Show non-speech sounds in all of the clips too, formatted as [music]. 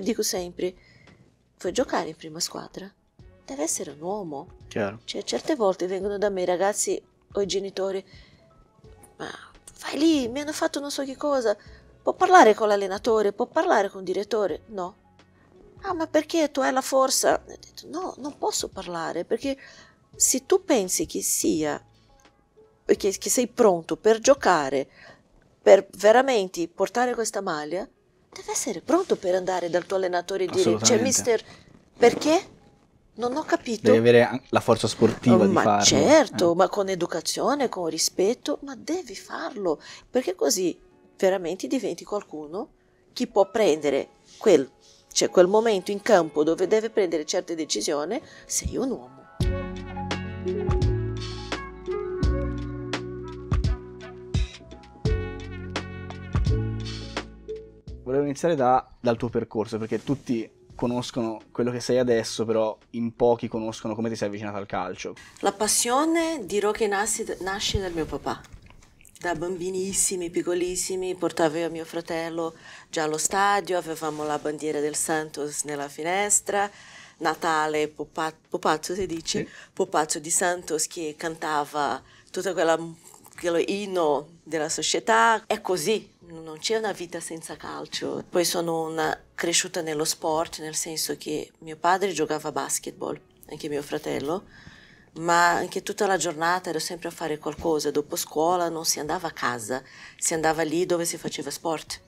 io dico sempre, vuoi giocare in prima squadra? Deve essere un uomo. Chiaro. Cioè, certe volte vengono da me i ragazzi o i genitori, ma vai lì, mi hanno fatto non so che cosa. Può parlare con l'allenatore, può parlare con il direttore. No. Ah, ma perché tu hai la forza? no, non posso parlare, perché se tu pensi che sia, che, che sei pronto per giocare, per veramente portare questa maglia, Deve essere pronto per andare dal tuo allenatore e dire, cioè mister, perché? Non ho capito. Deve avere la forza sportiva oh, di ma farlo. Certo, eh. ma con educazione, con rispetto, ma devi farlo, perché così veramente diventi qualcuno che può prendere quel, cioè quel momento in campo dove deve prendere certe decisioni, sei un uomo. volevo iniziare da, dal tuo percorso, perché tutti conoscono quello che sei adesso, però in pochi conoscono come ti sei avvicinata al calcio. La passione dirò che nasce, nasce dal mio papà. Da bambinissimi, piccolissimi, portavo io mio fratello già allo stadio, avevamo la bandiera del Santos nella finestra, Natale Popazzo si dice, sì. Popazzo di Santos che cantava tutto quello inno della società. È così, non c'è una vita senza calcio. Poi sono una cresciuta nello sport, nel senso che mio padre giocava a basketball, anche mio fratello, ma anche tutta la giornata ero sempre a fare qualcosa. Dopo scuola non si andava a casa, si andava lì dove si faceva sport.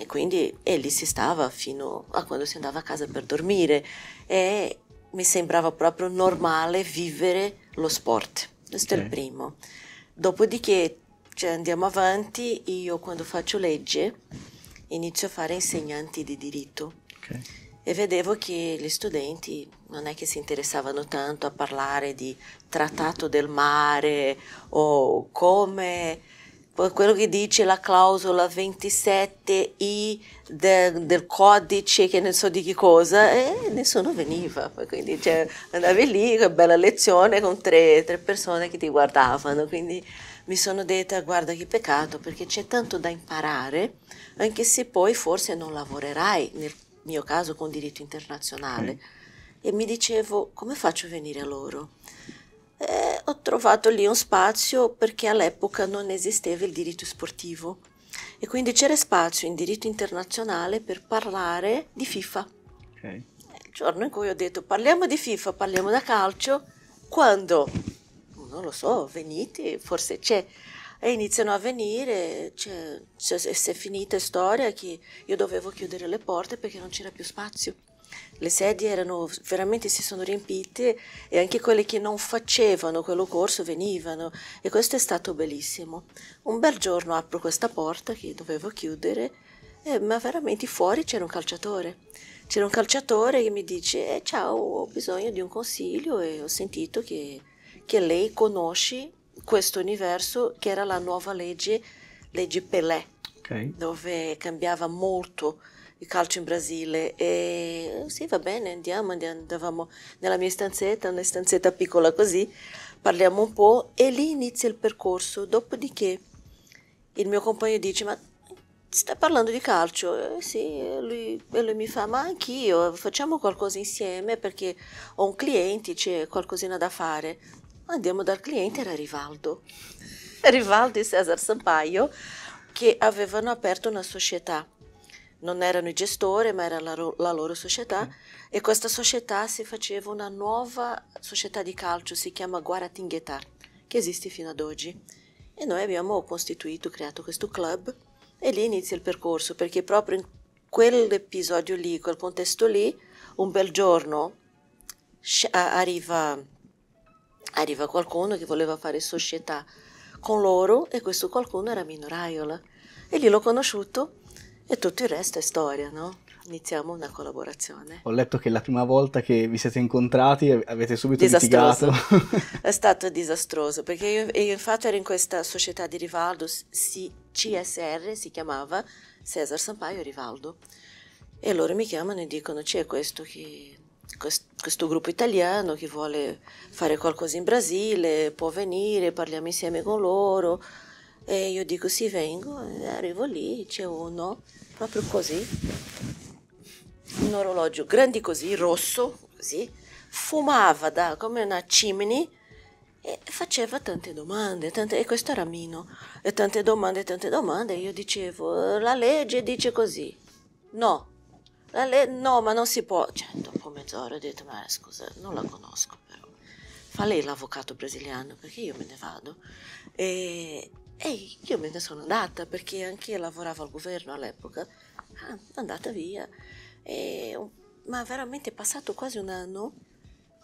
E quindi e lì si stava fino a quando si andava a casa per dormire. E mi sembrava proprio normale vivere lo sport. Questo okay. è il primo. Dopodiché cioè andiamo avanti, io quando faccio legge inizio a fare insegnanti di diritto. Okay. E vedevo che gli studenti non è che si interessavano tanto a parlare di trattato del mare o come quello che dice la clausola 27i del, del codice che non so di che cosa e nessuno veniva quindi cioè, andavi lì, bella lezione con tre, tre persone che ti guardavano quindi mi sono detta guarda che peccato perché c'è tanto da imparare, anche se poi forse non lavorerai, nel mio caso con diritto internazionale. E mi dicevo come faccio a venire a loro? E eh, ho trovato lì un spazio perché all'epoca non esisteva il diritto sportivo e quindi c'era spazio in diritto internazionale per parlare di FIFA. Okay. Il giorno in cui ho detto parliamo di FIFA, parliamo da calcio, quando non lo so, venite, forse c'è. E eh, iniziano a venire, cioè, cioè, si è finita la storia che io dovevo chiudere le porte perché non c'era più spazio. Le sedie erano veramente si sono riempite e anche quelle che non facevano quello corso venivano e questo è stato bellissimo. Un bel giorno apro questa porta che dovevo chiudere, eh, ma veramente fuori c'era un calciatore. C'era un calciatore che mi dice: eh, Ciao, ho bisogno di un consiglio e ho sentito che che lei conosce questo universo che era la nuova legge, legge Pelé, okay. dove cambiava molto il calcio in Brasile e sì va bene andiamo, andavamo nella mia stanzetta, una stanzetta piccola così, parliamo un po' e lì inizia il percorso, dopodiché il mio compagno dice ma stai parlando di calcio, eh, sì, e lui, e lui, mi fa, ma anch'io, facciamo qualcosa insieme perché ho un cliente, c'è qualcosina da fare. Andiamo dal cliente, era Rivaldo. Rivaldo e Cesar Sampaio che avevano aperto una società. Non erano i gestori, ma era la, la loro società e questa società si faceva una nuova società di calcio, si chiama Guaratinguetà, che esiste fino ad oggi. E noi abbiamo costituito, creato questo club e lì inizia il percorso, perché proprio in quell'episodio lì, quel contesto lì, un bel giorno arriva Arriva qualcuno che voleva fare società con loro e questo qualcuno era Mino Raiola. E lì l'ho conosciuto e tutto il resto è storia, no? Iniziamo una collaborazione. Ho letto che la prima volta che vi siete incontrati avete subito disastroso. litigato. [laughs] è stato disastroso perché io, io, infatti ero in questa società di Rivaldo, CSR si chiamava Cesar Sampaio Rivaldo. E loro mi chiamano e dicono c'è questo che questo gruppo italiano che vuole fare qualcosa in Brasile, può venire, parliamo insieme con loro. E io dico sì, vengo, arrivo lì, c'è uno, proprio così, un orologio grande così, rosso, così, fumava da, come una chimney e faceva tante domande, tante, e questo era Mino, e tante domande, tante domande, e io dicevo, la legge dice così, no, le... No, ma non si può. Cioè, dopo mezz'ora ho detto, ma scusa, non la conosco però. Fa lei l'avvocato brasiliano perché io me ne vado. E, e io me ne sono andata perché anche io lavoravo al governo all'epoca. Ah, andata via. E... Ma veramente è passato quasi un anno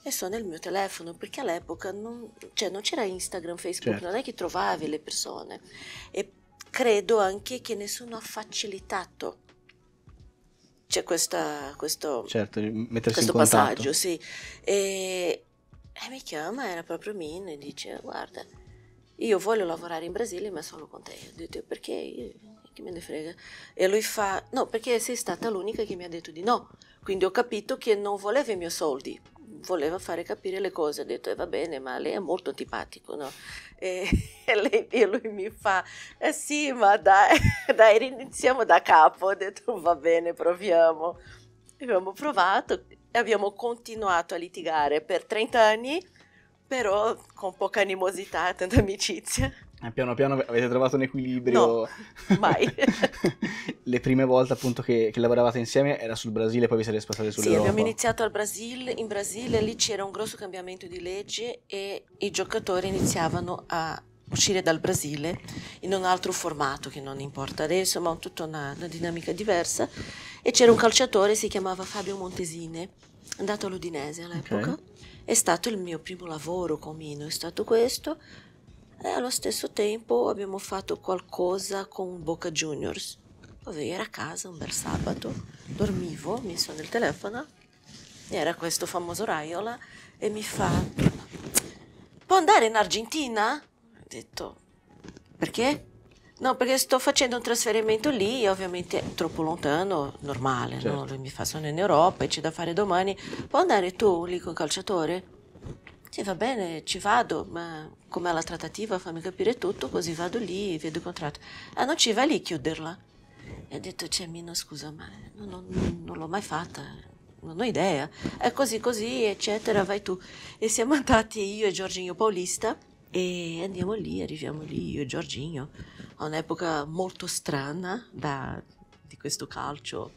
e sono nel mio telefono perché all'epoca non, cioè, non c'era Instagram, Facebook, certo. non è che trovavi le persone. E credo anche che nessuno ha facilitato c'è questa, questo, certo, questo passaggio, sì. E, e, eh, mi chiama, era proprio Min, e dice, guarda, io voglio lavorare in Brasile ma solo con te. Io dico, perché? che me ne frega? E lui fa, no, perché sei stata l'unica che mi ha detto di no. Quindi ho capito che non voleva i miei soldi, voleva fare capire le cose, ha detto, eh, va bene, ma lei è molto antipatico, no? E, [laughs] e, lei, e lui mi fa, eh sì, ma dai, [laughs] dai, iniziamo da capo, ho detto, va bene, proviamo. Abbiamo provato, abbiamo continuato a litigare per 30 anni, però con poca animosità, tanta amicizia. Eh, piano piano avete trovato un equilibrio. No, mai. [laughs] Le prime volte appunto che, che, lavoravate insieme era sul Brasile, poi vi siete spostati sull'Europa. Sì, abbiamo iniziato al Brasile, in Brasile lì c'era un grosso cambiamento di legge e i giocatori iniziavano a uscire dal Brasile in un altro formato che non importa adesso, ma tutta una, una dinamica diversa. E c'era un calciatore, si chiamava Fabio Montesine, andato all'Udinese all'epoca. Okay. È stato il mio primo lavoro con Mino, è stato questo e allo stesso tempo abbiamo fatto qualcosa con Boca Juniors. Poi era a casa un bel sabato, dormivo, mi sono il telefono, era questo famoso Raiola e mi fa può andare in Argentina? Ho detto perché? No, perché sto facendo un trasferimento lì, ovviamente è troppo lontano, normale, certo. no? Lui mi fa sono in Europa e c'è da fare domani. Può andare tu lì con il calciatore? sì va bene, ci vado, ma come alla trattativa fammi capire tutto, così vado lì e vedo il contratto. Ah, non ci va lì a chiuderla? E ha detto, c'è cioè, Mino, scusa, ma non, non, non l'ho mai fatta, non ho idea. È così, così, eccetera, vai tu. E siamo [laughs] andati io e Giorginio Paulista e andiamo lì, arriviamo lì, io e Giorginio, a un'epoca molto strana da, di questo calcio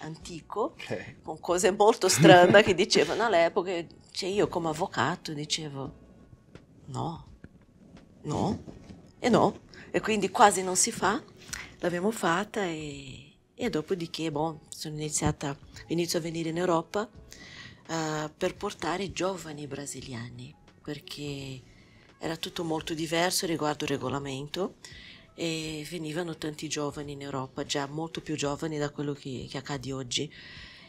antico, okay. con cose molto strane che dicevano all'epoca, cioè io come avvocato dicevo no, no e no, e quindi quasi non si fa, l'abbiamo fatta e, e dopodiché boh, sono iniziata, inizio a venire in Europa uh, per portare giovani brasiliani, perché era tutto molto diverso riguardo al regolamento e venivano tanti giovani in Europa, già molto più giovani da quello che, che accade oggi.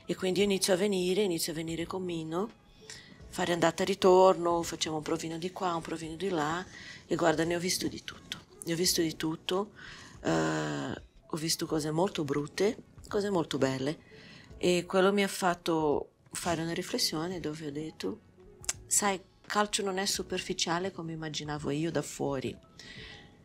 E quindi io inizio a venire, inizio a venire con Mino, fare andata e ritorno, facciamo un provino di qua, un provino di là e guarda, ne ho visto di tutto. Ne ho visto di tutto, eh, ho visto cose molto brutte, cose molto belle e quello mi ha fatto fare una riflessione dove ho detto, sai, calcio non è superficiale come immaginavo io da fuori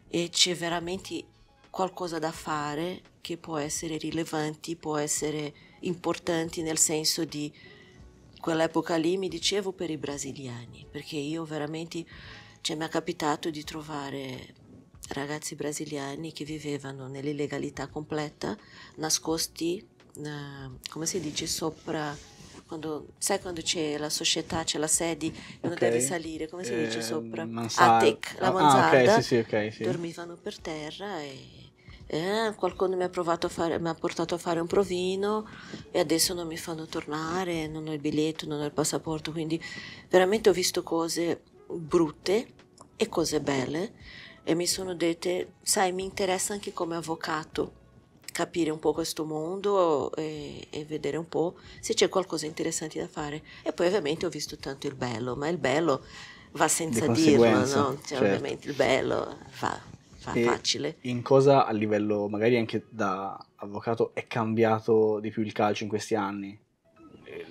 e c'è veramente qualcosa da fare che può essere rilevante, può essere importante nel senso di quell'epoca lì mi dicevo per i brasiliani, perché io veramente cioè, mi è capitato di trovare ragazzi brasiliani che vivevano nell'illegalità completa, nascosti, eh, come si dice, sopra quando, sai quando c'è la società, c'è la sede, uno okay. deve salire, come si eh, dice sopra? Mansard. Atec, la manzana. Ah, ah, okay, sì, sì, okay, sì. Dormivano per terra e... Eh, qualcuno mi ha, fare, mi ha, portato a fare un provino e adesso non mi fanno tornare, non ho il biglietto, non ho il passaporto, quindi veramente ho visto cose brutte e cose belle e mi sono dette, sai, mi interessa anche come avvocato capire un po' questo mondo e, e, vedere un po' se c'è qualcosa interessante da fare. E poi ovviamente ho visto tanto il bello, ma il bello va senza dirlo, no? Cioè, certo. ovviamente il bello va, fa facile. In cosa a livello, magari anche da avvocato, è cambiato di più il calcio in questi anni?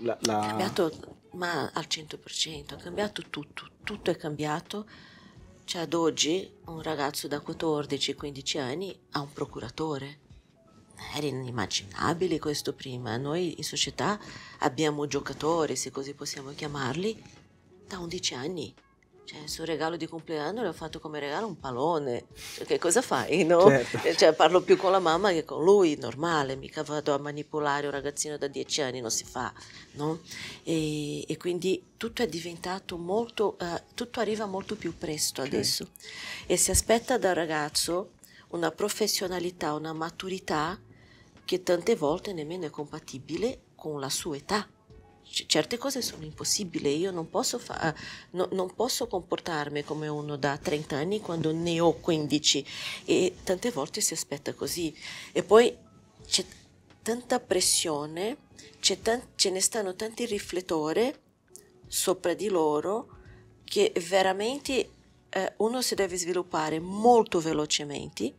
La, la... È cambiato, ma al 100%, ha cambiato tutto, tutto è cambiato. Cioè ad oggi un ragazzo da 14-15 anni ha un procuratore era inimmaginabile questo prima. Noi in società abbiamo giocatori, se così possiamo chiamarli, da 11 anni. Cioè, il suo regalo di compleanno le ho fatto come regalo un pallone. Cioè, che cosa fai, no? Certo. Eh, cioè, parlo più con la mamma che con lui, normale, mica vado a manipolare un ragazzino da 10 anni, non si fa, no? E, e quindi tutto è diventato molto, uh, tutto arriva molto più presto adesso. E si aspetta dal ragazzo una professionalità, una maturità che tante volte nemmeno è compatibile con la sua età. C- certe cose sono impossibili, io non posso, fa- eh, no, non posso comportarmi come uno da 30 anni quando ne ho 15 e tante volte si aspetta così. E poi c'è tanta pressione, c'è tan- ce ne stanno tanti riflettori sopra di loro che veramente eh, uno si deve sviluppare molto velocemente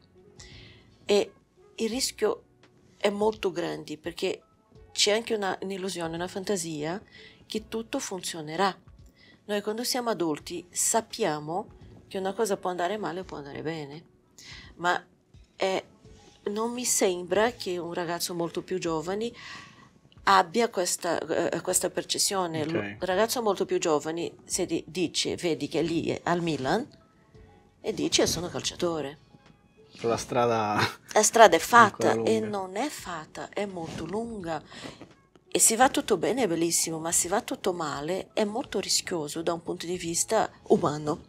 e il rischio è molto grande perché c'è anche una, un'illusione, una fantasia che tutto funzionerà. Noi quando siamo adulti sappiamo che una cosa può andare male o può andare bene, ma è, non mi sembra che un ragazzo molto più giovane abbia questa, uh, questa percezione. Il okay. ragazzo molto più giovane se dice, vedi che lì al Milan, e dice sono calciatore. La strada... la strada... è fatta e non è fatta, è molto lunga. E se va tutto bene è bellissimo, ma se va tutto male è molto rischioso da un punto di vista umano.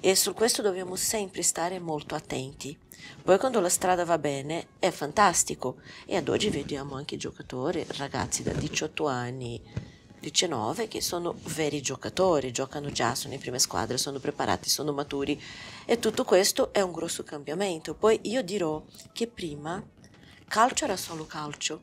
E su questo dobbiamo sempre stare molto attenti. Poi quando la strada va bene è fantastico. E ad oggi vediamo anche giocatori, ragazzi da 18 anni, 19 che sono veri giocatori, giocano già, sono in prima squadra, sono preparati, sono maturi e tutto questo è un grosso cambiamento. Poi io dirò che prima calcio era solo calcio.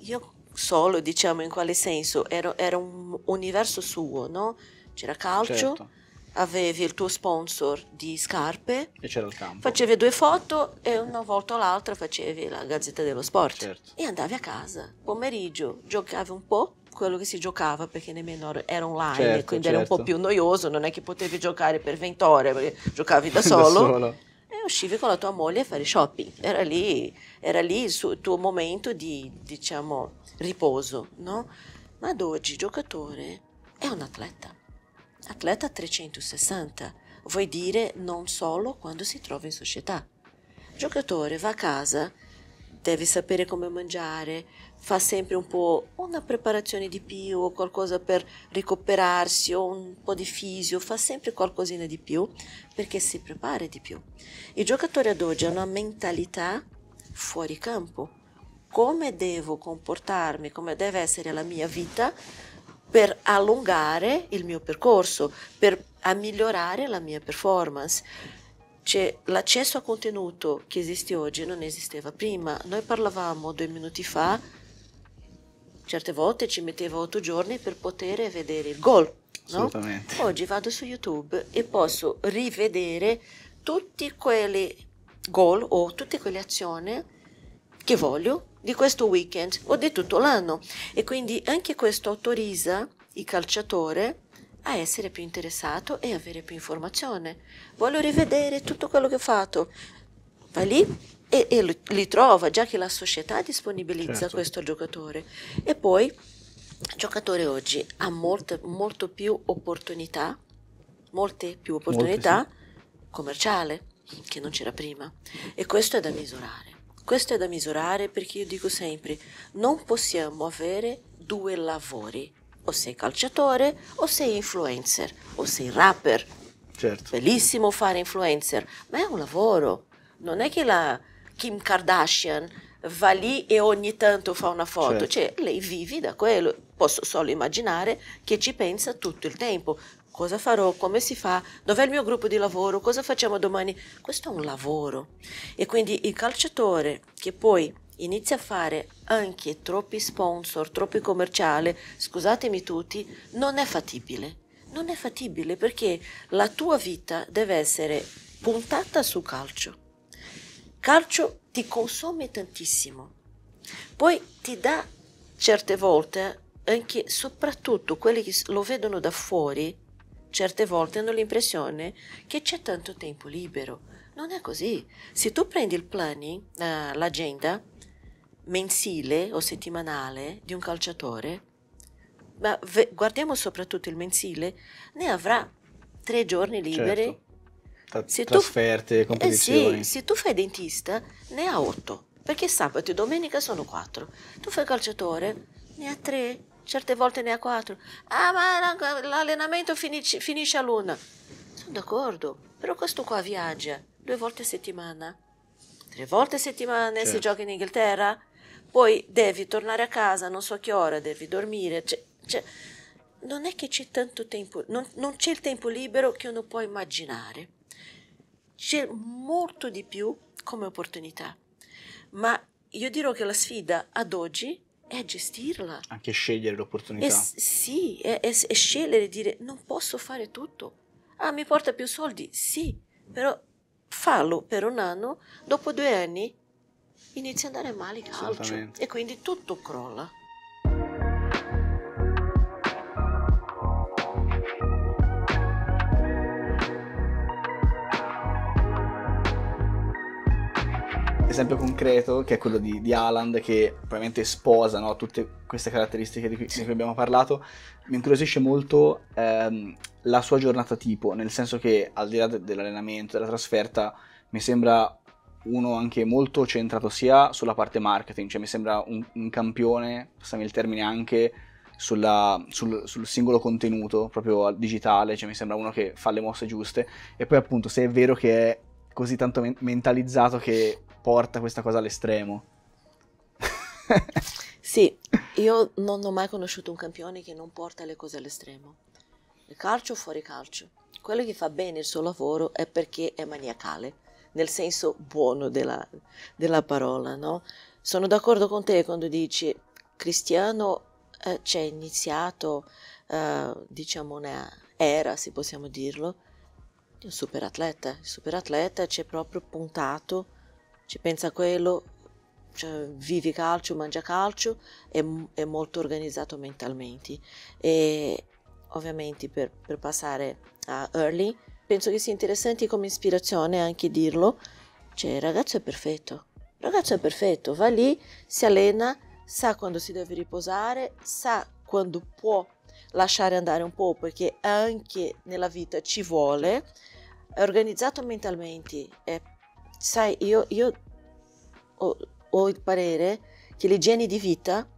Io solo, diciamo in quale senso, era, era un universo suo, no? C'era calcio. Certo avevi il tuo sponsor di scarpe e c'era il campo. Facevi due foto e una volta o l'altra facevi la gazzetta dello sport certo. e andavi a casa. Pomeriggio giocavi un po', quello che si giocava perché nemmeno era online, certo, quindi certo. era un po' certo. più noioso, non è che potevi giocare per 20 ore perché giocavi da [laughs] solo. da solo. E uscivi con la tua moglie a fare shopping, era lì, era lì il suo, tuo momento di diciamo riposo, no? Ma ad oggi il giocatore è un atleta, atleta 360, vuoi dire non solo quando si trova in società. giocatore va a casa deve sapere come mangiare, fa sempre un po' una preparazione di più o qualcosa per recuperarsi o un po' di fisio, fa sempre qualcosina di più perché si prepara di più. I giocatori ad oggi hanno una mentalità fuori campo. Come devo comportarmi, come deve essere la mia vita per allungare il mio percorso, per migliorare la mia performance cioè, l'accesso a contenuto che esiste oggi non esisteva prima. Noi parlavamo due minuti fa, certe volte ci mettevo otto giorni per poter vedere il gol. No? Oggi vado su YouTube e posso rivedere tutti quei gol o tutte quelle azioni che voglio di questo weekend o di tutto l'anno. E quindi anche questo autorizza il calciatore a essere più interessato e avere più informazione. Voglio rivedere tutto quello che ho fatto. Va lì e, e li, li trova, già che la società disponibilizza certo. questo giocatore. E poi il giocatore oggi ha molte, molto più opportunità, molte più opportunità molte, sì. commerciale che non c'era prima. E questo è da misurare. Questo è da misurare perché io dico sempre, non possiamo avere due lavori o sei calciatore o sei influencer o sei rapper. Certo. Bellissimo fare influencer, ma è un lavoro. Non è che la Kim Kardashian va lì e ogni tanto fa una foto, certo. cioè lei vive da quello. Posso solo immaginare che ci pensa tutto il tempo. Cosa farò? Come si fa? Dov'è il mio gruppo di lavoro? Cosa facciamo domani? Questo è un lavoro. E quindi il calciatore che poi inizia a fare anche troppi sponsor, troppi commerciali, scusatemi tutti, non è fattibile. Non è fattibile perché la tua vita deve essere puntata su calcio. Calcio ti consome tantissimo. Poi ti dà certe volte anche soprattutto quelli che lo vedono da fuori certe volte hanno l'impressione che c'è tanto tempo libero non è così. Se tu prendi il planning, eh, l'agenda mensile o settimanale di un calciatore, ma ve- guardiamo soprattutto il mensile, ne avrà tre giorni liberi. Certo. Tra- trasferte, tu... competizioni. Eh sì, se tu fai dentista, ne ha otto, perché sabato e domenica sono quattro. Tu fai calciatore, ne ha tre, certe volte ne ha quattro. Ah, ma l'allenamento finisce, finisce luna. Sono d'accordo, però questo qua viaggia due volte a settimana, tre volte a settimana certo. se gioca in Inghilterra, poi devi tornare a casa, non so a che ora, devi dormire, cioè, cioè, non è che c'è tanto tempo, non, non c'è il tempo libero che uno può immaginare, c'è molto di più come opportunità, ma io dirò che la sfida ad oggi è gestirla. Anche scegliere l'opportunità. È, sì, è, è, è scegliere e dire non posso fare tutto. Ah, mi porta più soldi? Sì, però fallo per un anno, dopo due anni inizia ad andare male il calcio e quindi tutto crolla. esempio concreto che è quello di, di Haaland che probabilmente sposa no, tutte queste caratteristiche di cui, di cui, abbiamo parlato, mi incuriosisce molto ehm, la sua giornata tipo, nel senso che al di là de- dell'allenamento, della trasferta, mi sembra uno anche molto centrato sia sulla parte marketing, cioè mi sembra un, un campione, passami il termine anche, sulla, sul, sul, singolo contenuto proprio digitale, cioè mi sembra uno che fa le mosse giuste e poi appunto se è vero che è così tanto mentalizzato che porta questa cosa all'estremo. [laughs] sì, io non ho mai conosciuto un campione che non porta le cose all'estremo. Il calcio fuori calcio. Quello che fa bene il suo lavoro è perché è maniacale, nel senso buono della, della parola, no? Sono d'accordo con te quando dici Cristiano eh, ci ha iniziato, eh, diciamo, una era, se possiamo dirlo, di un superatleta. Il superatleta ci è proprio puntato ci pensa a quello, cioè, vive calcio, mangia calcio, è, è molto organizzato mentalmente. E ovviamente per, per passare a Early, penso che sia interessante come ispirazione anche dirlo, cioè il ragazzo è perfetto, il ragazzo è perfetto, va lì, si allena, sa quando si deve riposare, sa quando può lasciare andare un po', perché anche nella vita ci vuole, è organizzato mentalmente, è sai, io, io ho, ho il parere che l'igiene di vita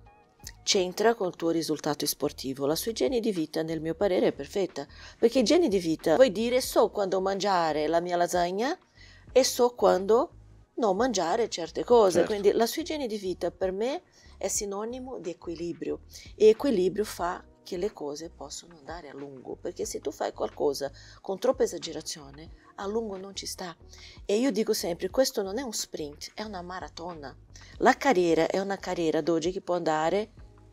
c'entra col tuo risultato sportivo. La sua igiene di vita, nel mio parere, è perfetta. Perché igiene di vita vuol dire so quando mangiare la mia lasagna e so quando non mangiare certe cose. Certo. Quindi la sua igiene di vita per me è sinonimo di equilibrio e equilibrio fa che le cose possono andare a lungo, perché se tu fai qualcosa con troppa esagerazione, a lungo non ci sta. E io dico sempre, questo non è un sprint, è una maratona. La carriera è una carriera d'oggi che può andare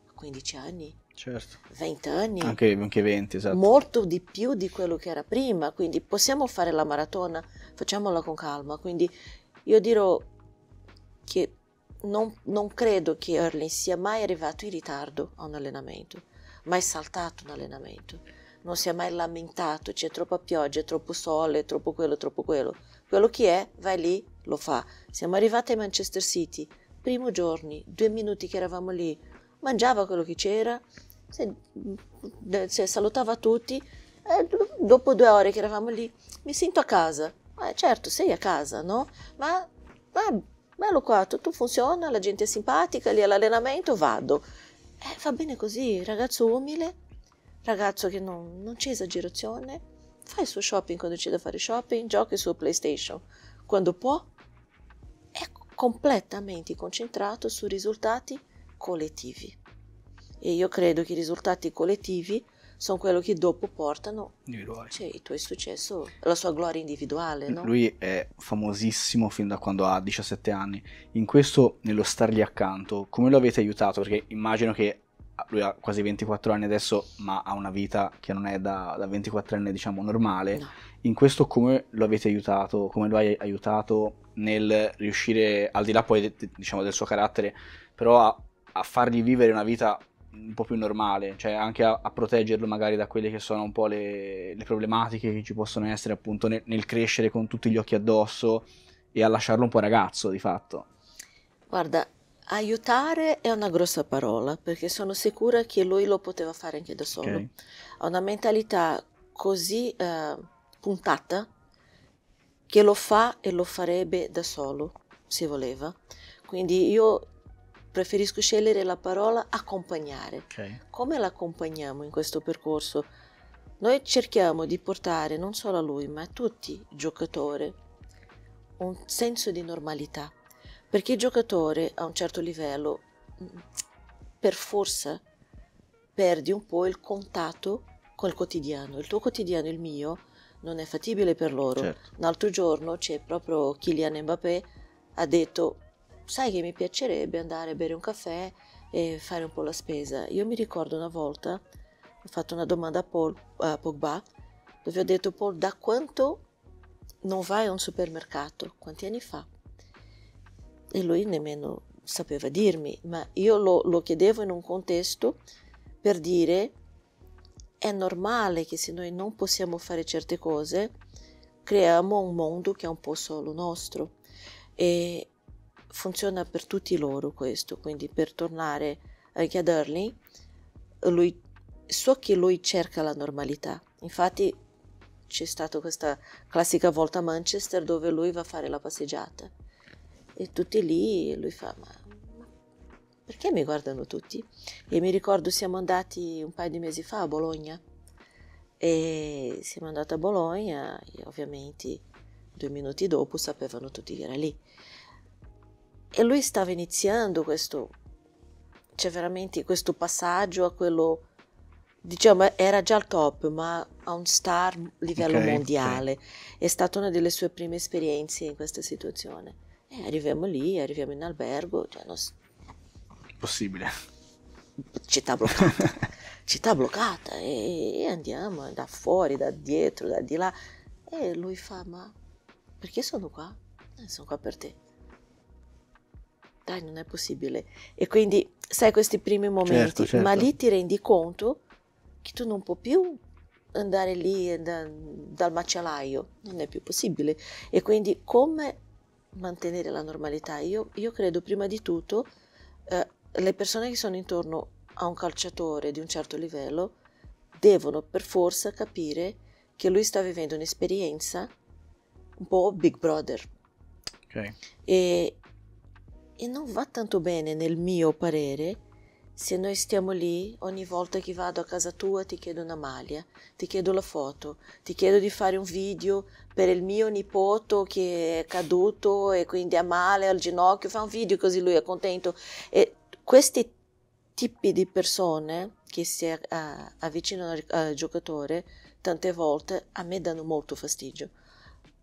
a 15 anni, certo. 20 anni, anche, anche 20, esatto. molto di più di quello che era prima, quindi possiamo fare la maratona, facciamola con calma. Quindi io dirò che non, non credo che Erling sia mai arrivato in ritardo a un allenamento mai saltato un allenamento, non si è mai lamentato, c'è troppa pioggia, è troppo sole, è troppo quello, è troppo quello. Quello che è, vai lì, lo fa. Siamo arrivati a Manchester City, primo giorno, due minuti che eravamo lì, mangiava quello che c'era, se, se salutava tutti, eh, dopo due ore che eravamo lì, mi sento a casa. Eh, certo, sei a casa, no? Ma, ma bello qua, tutto funziona, la gente è simpatica, lì all'allenamento vado. Eh, va bene così, ragazzo umile, ragazzo che non, non c'è esagerazione, fa il suo shopping quando c'è da fare shopping, gioca il suo PlayStation quando può, è completamente concentrato sui risultati collettivi. E io credo che i risultati collettivi sono quello che dopo portano cioè, il tuo successo, la sua gloria individuale. No? Lui è famosissimo fin da quando ha 17 anni. In questo, nello stargli accanto, come lo avete aiutato? Perché immagino che lui ha quasi 24 anni adesso, ma ha una vita che non è da, da 24 anni, diciamo, normale. No. In questo come lo avete aiutato? Come lo hai aiutato nel riuscire, al di là poi diciamo, del suo carattere, però a, a fargli vivere una vita un po' più normale, cioè anche a, a, proteggerlo magari da quelle che sono un po' le, le problematiche che ci possono essere appunto nel, nel, crescere con tutti gli occhi addosso e a lasciarlo un po' ragazzo di fatto. Guarda, aiutare è una grossa parola perché sono sicura che lui lo poteva fare anche da solo. Okay. Ha una mentalità così eh, puntata che lo fa e lo farebbe da solo se voleva. Quindi io preferisco scegliere la parola accompagnare. Okay. Come l'accompagniamo in questo percorso? Noi cerchiamo di portare non solo a lui, ma a tutti i giocatori un senso di normalità, perché il giocatore a un certo livello, mm, per forza, perdi un po' il contatto col quotidiano. Il tuo quotidiano, il mio, non è fattibile per loro. Certo. Un altro giorno c'è proprio Kylian Mbappé ha detto sai che mi piacerebbe andare a bere un caffè e fare un po' la spesa. Io mi ricordo una volta, ho fatto una domanda a, Paul, a Pogba, dove ho detto Paul, da quanto non vai a un supermercato? Quanti anni fa? E lui nemmeno sapeva dirmi, ma io lo, lo chiedevo in un contesto per dire è normale che se noi non possiamo fare certe cose, creiamo un mondo che è un po' solo nostro. E, funziona per tutti loro questo, quindi per tornare anche a chiedergli, lui, so che lui cerca la normalità, infatti c'è stata questa classica volta a Manchester dove lui va a fare la passeggiata e tutti lì lui fa ma perché mi guardano tutti? E mi ricordo siamo andati un paio di mesi fa a Bologna e siamo andati a Bologna e ovviamente due minuti dopo sapevano tutti che era lì e lui stava iniziando questo, c'è cioè veramente questo passaggio a quello, diciamo, era già al top, ma a un star livello okay, mondiale. Okay. È stata una delle sue prime esperienze in questa situazione. E arriviamo lì, arriviamo in albergo, cioè non... Possibile. Città bloccata. [laughs] città bloccata e, e andiamo da fuori, da dietro, da di là. E lui fa, ma perché sono qua? Eh, sono qua per te dai, non è possibile. E quindi, sai, questi primi certo, momenti, certo, certo. ma lì ti rendi conto che tu non puoi più andare lì da, dal macellaio, non è più possibile. E quindi come mantenere la normalità? Io, io credo prima di tutto eh, le persone che sono intorno a un calciatore di un certo livello devono per forza capire che lui sta vivendo un'esperienza un po' Big Brother. Okay. E, e non va tanto bene nel mio parere se noi stiamo lì ogni volta che vado a casa tua ti chiedo una maglia, ti chiedo la foto, ti chiedo di fare un video per il mio nipote che è caduto e quindi ha male al ginocchio, fa un video così lui è contento. E questi tipi di persone che si avvicinano al giocatore tante volte a me danno molto fastidio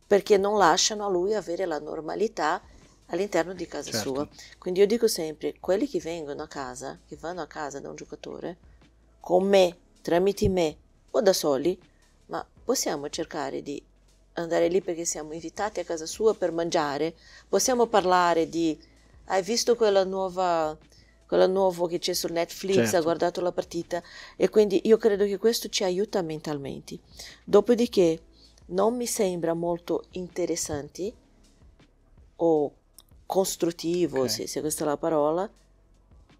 perché non lasciano a lui avere la normalità all'interno di casa certo. sua. Quindi io dico sempre, quelli che vengono a casa, che vanno a casa da un giocatore, con me, tramite me o da soli, ma possiamo cercare di andare lì perché siamo invitati a casa sua per mangiare, possiamo parlare di, hai visto quella nuova quello nuovo che c'è su Netflix, certo. ha guardato la partita e quindi io credo che questo ci aiuta mentalmente. Dopodiché non mi sembra molto interessante o costruttivo, okay. se, se questa è la parola,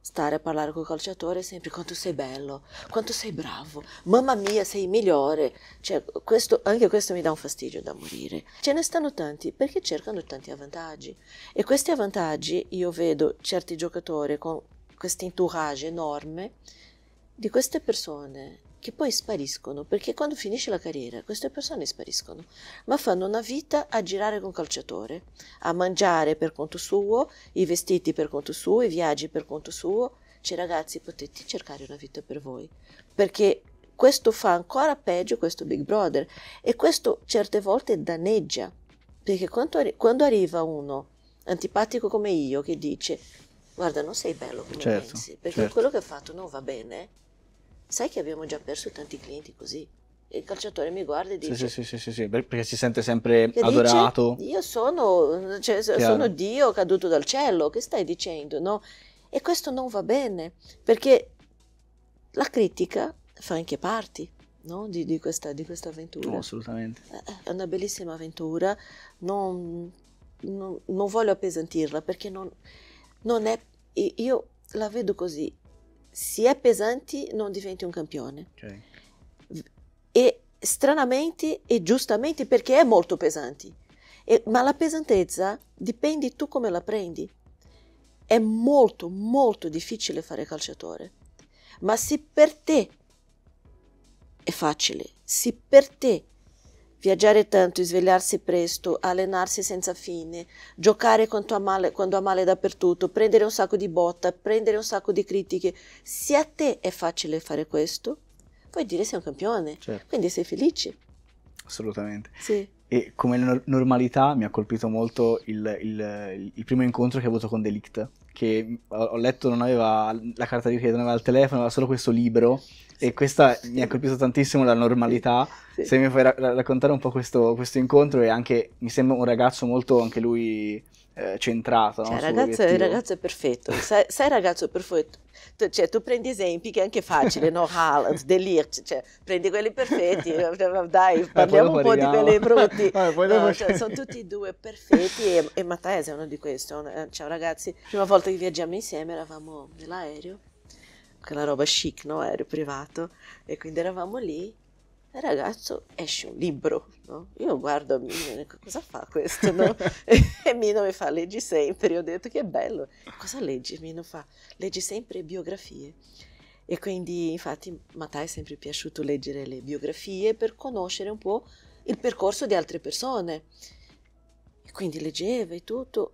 stare a parlare col calciatore sempre quanto sei bello, quanto sei bravo, mamma mia sei migliore, cioè, questo, anche questo mi dà un fastidio da morire. Ce ne stanno tanti perché cercano tanti avvantaggi e questi avvantaggi io vedo certi giocatori con questo entourage enorme di queste persone che poi spariscono, perché quando finisce la carriera queste persone spariscono, ma fanno una vita a girare con calciatore, a mangiare per conto suo, i vestiti per conto suo, i viaggi per conto suo. Cioè ragazzi, potete cercare una vita per voi, perché questo fa ancora peggio questo Big Brother e questo certe volte danneggia, perché quando, arriva uno antipatico come io che dice guarda non sei bello come certo, pensi, perché certo. quello che hai fatto non va bene, Sai che abbiamo già perso tanti clienti così? il calciatore mi guarda e dice: Sì, sì, sì, sì, sì perché si sente sempre adorato. Dice, Io sono, cioè, sono, Dio caduto dal cielo, che stai dicendo? No? E questo non va bene perché la critica fa anche parte. No? Di, di, questa, di, questa, avventura no, oh, assolutamente eh, eh, è una bellissima avventura non, non, non voglio appesantirla perché non, non è io la vedo così se è pesante, non diventi un campione. Okay. E stranamente e giustamente perché è molto pesante E, ma la pesantezza dipende tu come la prendi. È molto, molto difficile fare calciatore. Ma se per te è facile, se per te viaggiare tanto, svegliarsi presto, allenarsi senza fine, giocare quando ha, male, quando ha male dappertutto, prendere un sacco di botta, prendere un sacco di critiche. Se a te è facile fare questo, puoi dire sei un campione, certo. quindi sei felice. Assolutamente. Sì. E come normalità mi ha colpito molto il, il, il primo incontro che ho avuto con Delict, che ho letto non aveva la carta di credito, non aveva il telefono, aveva solo questo libro e questa mi ha colpito tantissimo la normalità. Sì. Se mi fai ra- raccontare un po' questo, questo, incontro e anche, mi sembra un ragazzo molto, anche lui, eh, centrato. Cioè, no, ragazzo, il ragazzo è perfetto, sai, sai ragazzo perfetto, tu, cioè, tu prendi esempi che è anche facile, no? [laughs] Haaland, Delirt, cioè, cioè, prendi quelli perfetti, [laughs] cioè, dai, parliamo un po' di quelli brutti. [laughs] No, cioè, sono tutti e due perfetti e, e Matteo è uno di questi. Eh, ciao ragazzi, prima volta che viaggiamo insieme eravamo nell'aereo quella roba chic, no? Aereo privato. E quindi eravamo lì ragazzo esce un libro, no? Io guardo Mino e dico, cosa fa questo, no? [laughs] e Mino mi fa, leggi sempre, io ho detto che bello, cosa leggi? Mino fa, leggi sempre biografie. E quindi infatti Matai è sempre piaciuto leggere le biografie per conoscere un po' il percorso di altre persone. E quindi leggeva e tutto,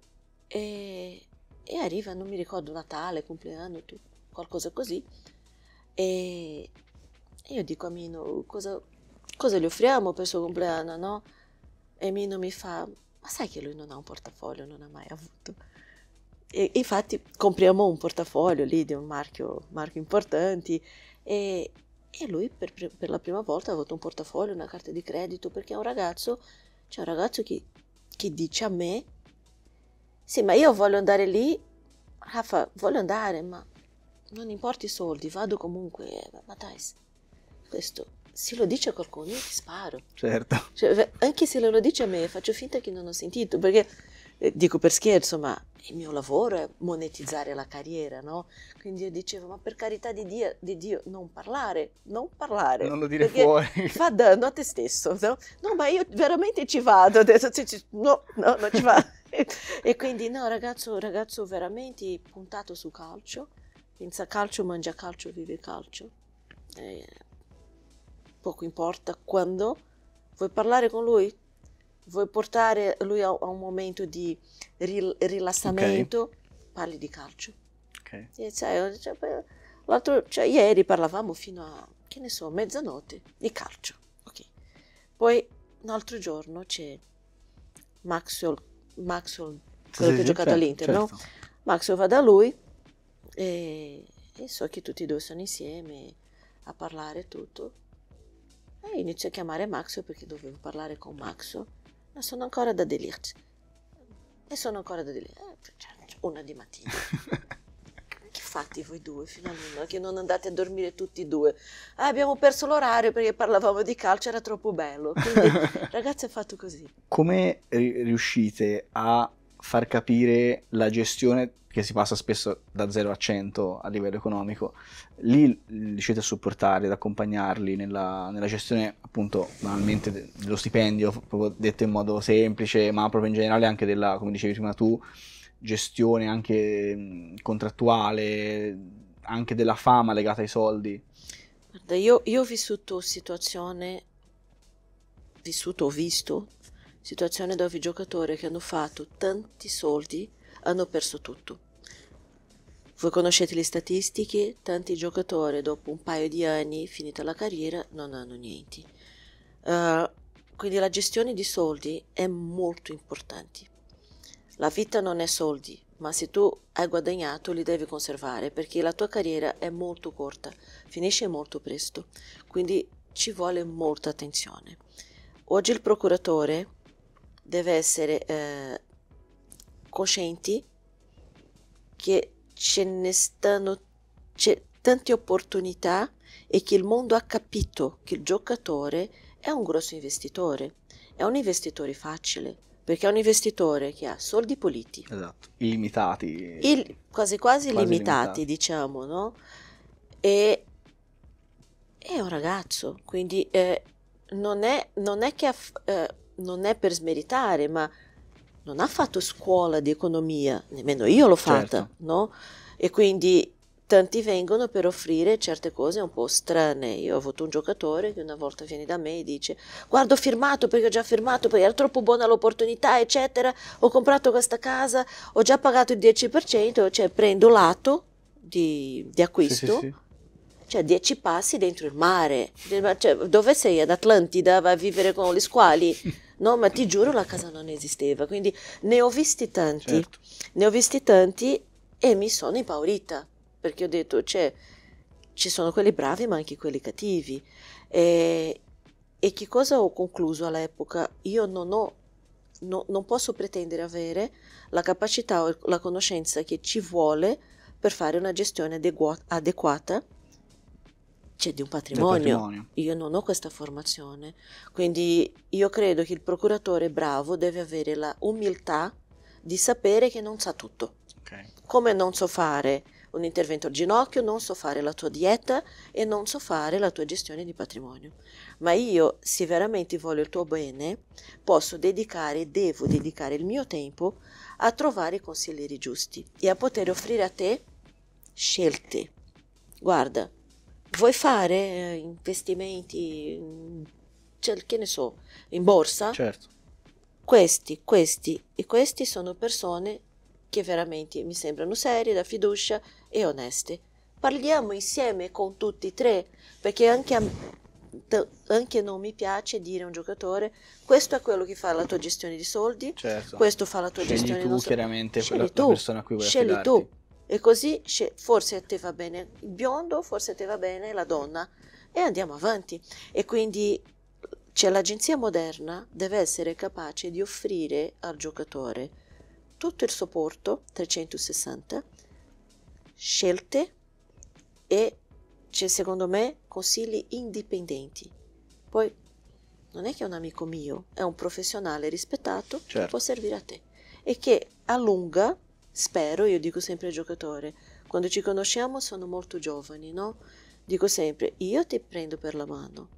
e, e arriva, non mi ricordo, Natale, compleanno e tutto qualcosa così. E io dico a Mino, cosa, cosa gli offriamo per il suo compleanno, no? E Mino mi fa, ma sai che lui non ha un portafoglio, non ha mai avuto. E, infatti compriamo un portafoglio lì di un marchio, marchio importanti e, e lui per, per, la prima volta ha avuto un portafoglio, una carta di credito, perché è un ragazzo, c'è cioè un ragazzo che, che dice a me, sì ma io voglio andare lì, Rafa voglio andare, ma non importa i soldi, vado comunque. Eh, ma dai, questo se lo dice a qualcuno io ti sparo. Certo. Cioè, anche se lo dice a me faccio finta che non ho sentito, perché eh, dico per scherzo, ma il mio lavoro è monetizzare la carriera, no? Quindi io dicevo, ma per carità di Dio, di Dio non parlare, non parlare. Non lo dire fuori. Fa danno a te stesso, no? no? ma io veramente ci vado, adesso no, no, non ci vado. [laughs] e quindi no, ragazzo, ragazzo veramente puntato su calcio Pensa calcio, mangia calcio, vive calcio. E poco importa quando vuoi parlare con lui, vuoi portare lui a, un momento di rilassamento, okay. parli di calcio. Okay. E, sai, cioè, l'altro, cioè, ieri parlavamo fino a, che ne so, mezzanotte di calcio. Okay. Poi un altro giorno c'è Maxwell, Maxwell quello sì, che ha giocato certo, all'Inter, certo. no? Maxwell va da lui e, e so che tutti e due sono insieme a parlare tutto. E inizio a chiamare Maxo perché dovevo parlare con Maxo, ma sono ancora da Delirt. E sono ancora da Delirt. Eh, una di mattina. [laughs] che fate voi due fino all'una che non andate a dormire tutti e due? Ah, abbiamo perso l'orario perché parlavamo di calcio, era troppo bello. Quindi, [laughs] ragazzi, è fatto così. Come riuscite a far capire la gestione che si passa spesso da 0 a 100 a livello economico, lì riuscite a supportarli, ad accompagnarli nella, nella gestione appunto normalmente dello stipendio, proprio detto in modo semplice, ma proprio in generale anche della, come dicevi prima tu, gestione anche contrattuale, anche della fama legata ai soldi. Guarda, io, io ho vissuto situazione, vissuto, ho visto situazione dove i giocatori che hanno fatto tanti soldi hanno perso tutto. Voi conoscete le statistiche, tanti giocatori dopo un paio di anni finita la carriera non hanno niente. Uh, quindi la gestione di soldi è molto importante. La vita non è soldi, ma se tu hai guadagnato li devi conservare perché la tua carriera è molto corta, finisce molto presto, quindi ci vuole molta attenzione. Oggi il procuratore deve essere eh, coscienti che ce ne stanno tante opportunità e che il mondo ha capito che il giocatore è un grosso investitore, è un investitore facile, perché è un investitore che ha soldi puliti. Esatto, illimitati. Il, quasi quasi, quasi limitati, limitati, diciamo, no? E è un ragazzo, quindi eh, non, è, non, è, che... Aff- eh, non è per smeritare, ma non ha fatto scuola di economia, nemmeno io l'ho fatta, certo. no? E quindi tanti vengono per offrire certe cose un po' strane. Io ho avuto un giocatore che una volta viene da me e dice: Guarda, ho firmato perché ho già firmato, perché era troppo buona l'opportunità, eccetera. Ho comprato questa casa, ho già pagato il 10%, cioè prendo lato di, di acquisto. Sì, sì, sì. Cioè, 10 passi dentro il mare. Cioè, dove sei? Ad Atlantida? Vai a vivere con gli squali? [laughs] No, ma ti giuro la casa non esisteva, quindi ne ho visti tanti, certo. ne ho visti tanti e mi sono impaurita, perché ho detto, cioè, ci sono quelli bravi ma anche quelli cattivi. E, e che cosa ho concluso all'epoca? Io non ho, no, non posso pretendere avere la capacità o la conoscenza che ci vuole per fare una gestione adegu- adeguata cioè, di un patrimonio. patrimonio. Io non ho questa formazione, quindi io credo che il procuratore bravo deve avere la umiltà di sapere che non sa tutto. Okay. Come non so fare un intervento al ginocchio, non so fare la tua dieta e non so fare la tua gestione di patrimonio. Ma io, se veramente voglio il tuo bene, posso dedicare, devo dedicare il mio tempo a trovare i consiglieri giusti e a poter offrire a te scelte. Guarda, vuoi fare eh, investimenti, cioè, che ne so, in borsa? Certo. Questi, questi e questi sono persone che veramente mi sembrano serie, da fiducia e oneste. Parliamo insieme con tutti e tre, perché anche a, anche non mi piace dire a un giocatore questo è quello che fa la tua gestione di soldi certo. questo fa la tua scegli gestione di soldi scegli tu, persona a cui vuoi scegli affidarti. tu e così forse a te va bene il biondo, forse a te va bene la donna. E andiamo avanti. E quindi cioè, l'agenzia moderna deve essere capace di offrire al giocatore tutto il supporto 360, scelte e cioè, secondo me consigli indipendenti. Poi non è che è un amico mio, è un professionale rispettato certo. che può servire a te e che allunga Spero, io dico sempre al giocatore, quando ci conosciamo sono molto giovani, no? Dico sempre, io ti prendo per la mano,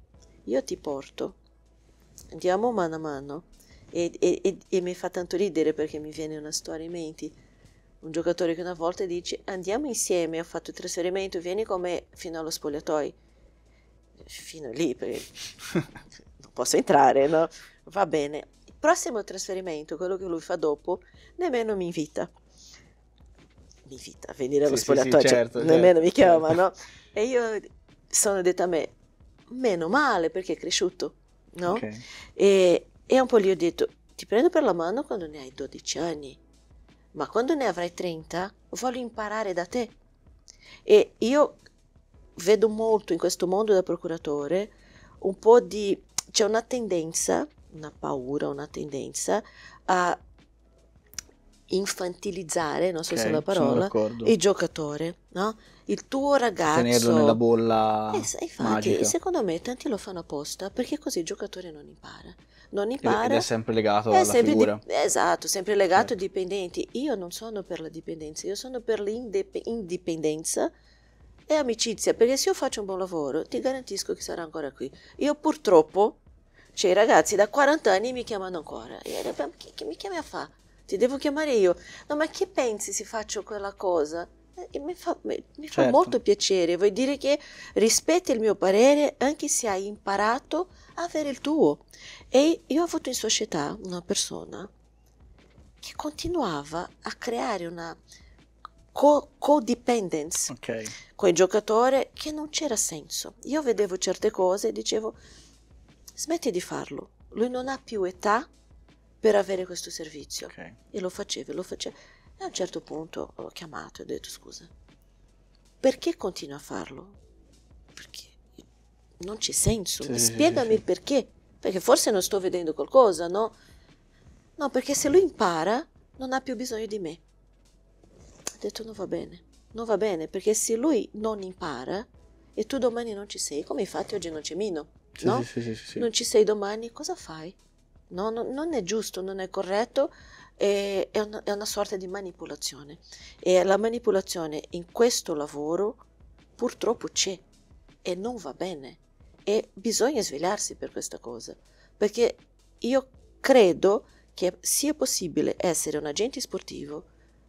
io ti porto, andiamo mano a mano. E, e, e, e mi fa tanto ridere perché mi viene una storia in mente. Un giocatore che una volta dice andiamo insieme, ho fatto il trasferimento, vieni con me fino allo spogliatoio. Fino lì, perché [laughs] non posso entrare, no? Va bene. Il prossimo trasferimento, quello che lui fa dopo, nemmeno mi invita mi vita a venire allo sì, spogliatoio, sì, sì, certo, cioè, certo, nemmeno certo, mi chiamano. Certo. e io sono detta a me, meno male perché è cresciuto, no? Okay. E, e un po' gli ho detto, ti prendo per la mano quando ne hai 12 anni, ma quando ne avrai 30 voglio imparare da te. E io vedo molto in questo mondo da procuratore un po' di... c'è una tendenza, una paura, una tendenza a infantilizzare, non so okay, se è la parola, il giocatore, no? Il tuo ragazzo... Tenerlo nella bolla eh, infatti, magica. secondo me tanti lo fanno apposta, perché così il giocatore non impara. Non impara... Ed è sempre legato è eh, alla sempre figura. Di... Esatto, sempre legato certo. ai dipendenti. Io non sono per la dipendenza, io sono per l'indipendenza e amicizia, perché se io faccio un buon lavoro ti garantisco che sarà ancora qui. Io purtroppo, cioè i ragazzi da 40 anni mi chiamano ancora. E io, che, che mi chiami a fare? ti devo chiamare io. No, ma che pensi se faccio quella cosa? E eh, mi fa, mi, mi certo. molto piacere, vuol dire che rispetti il mio parere anche se hai imparato a avere il tuo. E io ho avuto in società una persona che continuava a creare una co- codependence okay. con il giocatore che non c'era senso. Io vedevo certe cose e dicevo smetti di farlo, lui non ha più età per avere questo servizio. Okay. E lo facevi, lo facevi. E a un certo punto ho chiamato e ho detto scusa, perché continua a farlo? Perché non c'è senso. Sì, Spiegami sì, sì. perché. Perché forse non sto vedendo qualcosa, no? No, perché se lui impara non ha più bisogno di me. Ho detto non va bene, non va bene, perché se lui non impara e tu domani non ci sei, come infatti oggi non c'è Mino, no? Non ci sei domani, cosa fai? no, non è giusto, non è corretto, è, è, una, è una sorta di manipolazione. E la manipolazione in questo lavoro purtroppo c'è e non va bene. E bisogna svegliarsi per questa cosa, perché io credo che sia possibile essere un agente sportivo,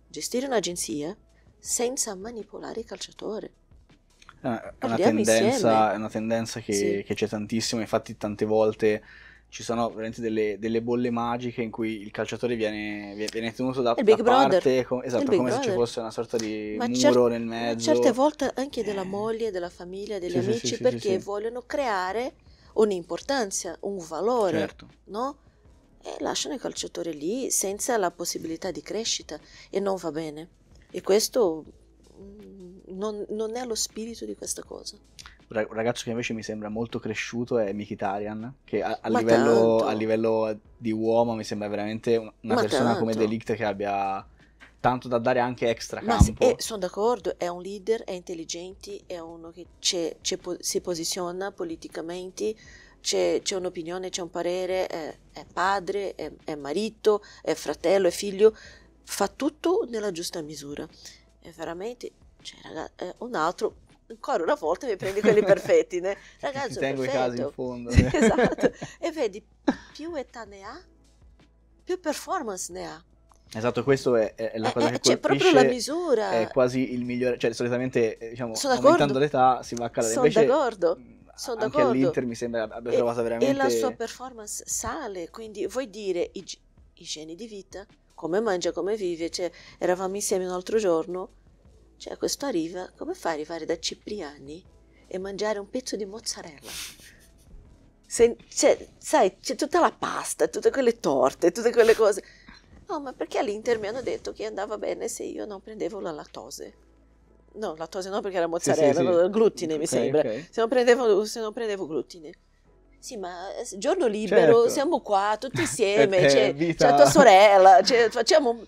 gestire un'agenzia, senza manipolare il calciatore. Ah, è una, tendenza, è una tendenza, che, sì. che c'è tantissimo, infatti tante volte ci sono veramente delle, delle, bolle magiche in cui il calciatore viene, viene tenuto da, da parte, com- esatto, come brother. se ci fosse una sorta di ma muro cer- nel mezzo. Certe volte anche della eh. moglie, della famiglia, degli sì, amici, sì, sì, perché vogliono creare un'importanza, un valore, certo. no? E lasciano il calciatore lì senza la possibilità di crescita e non va bene. E questo mm, non, non è lo spirito di questa cosa un ragazzo che invece mi sembra molto cresciuto è Mikitarian, che a, a, livello, a livello, di uomo mi sembra veramente una Ma persona tanto. come Delict che abbia tanto da dare anche extra campo. Ma sono d'accordo, è un leader, è intelligente, è uno che c'è, c'è, si posiziona politicamente, c'è, c'è, un'opinione, c'è un parere, è, è padre, è, è marito, è fratello, è figlio, fa tutto nella giusta misura. È veramente cioè, raga, è un altro ancora una volta mi prendi quelli perfetti. Né? Ragazzo, [laughs] Ti tengo perfetto. i casi in fondo. [laughs] Eh. esatto. [laughs] E vedi, più età ne ha, più performance ne ha. Esatto, questo è, è la eh, cosa eh, che c'è proprio la misura. È quasi il migliore, cioè solitamente eh, diciamo Sono aumentando l'età si va a calare. Sono Invece, d'accordo. Mm, sono anche d'accordo. all'Inter mi sembra abbia trovato veramente... E la sua performance sale, quindi vuoi dire i, i geni di vita, come mangia, come vive, cioè, eravamo insieme un altro giorno cioè, questo arriva, come fa ad arrivare da Cipriani e mangiare un pezzo di mozzarella? Se, cioè, sai, c'è tutta la pasta, tutte quelle torte, tutte quelle cose. No, ma perché all'Inter mi hanno detto che andava bene se io non prendevo la lattose? No, lattose no perché era mozzarella, sì, sì, sì. glutine okay, mi sembra. Okay. Se, non prendevo, se non prendevo glutine. Sì, ma eh, giorno libero, certo. siamo qua tutti [laughs] eh, insieme, eh, c'è, vita... c'è tua sorella, cioè, facciamo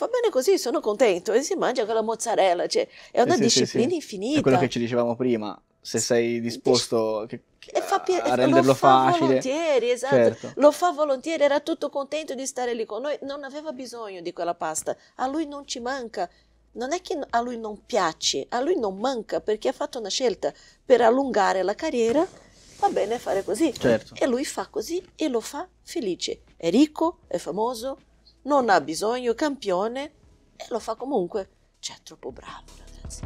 va bene così, sono contento. E si mangia quella mozzarella, cioè, è una sì, disciplina sì, sì. infinita. È quello che ci dicevamo prima, se sei disposto che, fa, a renderlo lo fa facile. volontieri, esatto, certo. lo fa volentieri, era tutto contento di stare lì con noi, non aveva bisogno di quella pasta, a lui non ci manca. Non è che a lui non piace, a lui non manca perché ha fatto una scelta per allungare la carriera va bene fare così. Certo. E lui fa così e lo fa felice. È ricco, è famoso, non ha bisogno, campione, e lo fa comunque. Cioè, è troppo bravo, ragazzi.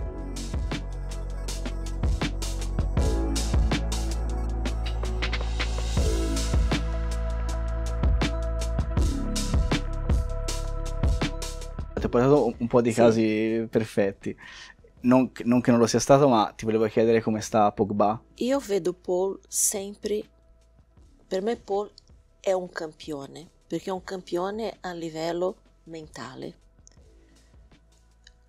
Ti ho portato un po' di sì. casi perfetti. Non, non che non lo sia stato, ma ti volevo chiedere come sta Pogba. Io vedo Paul sempre. Per me, Paul è un campione perché è un campione a livello mentale.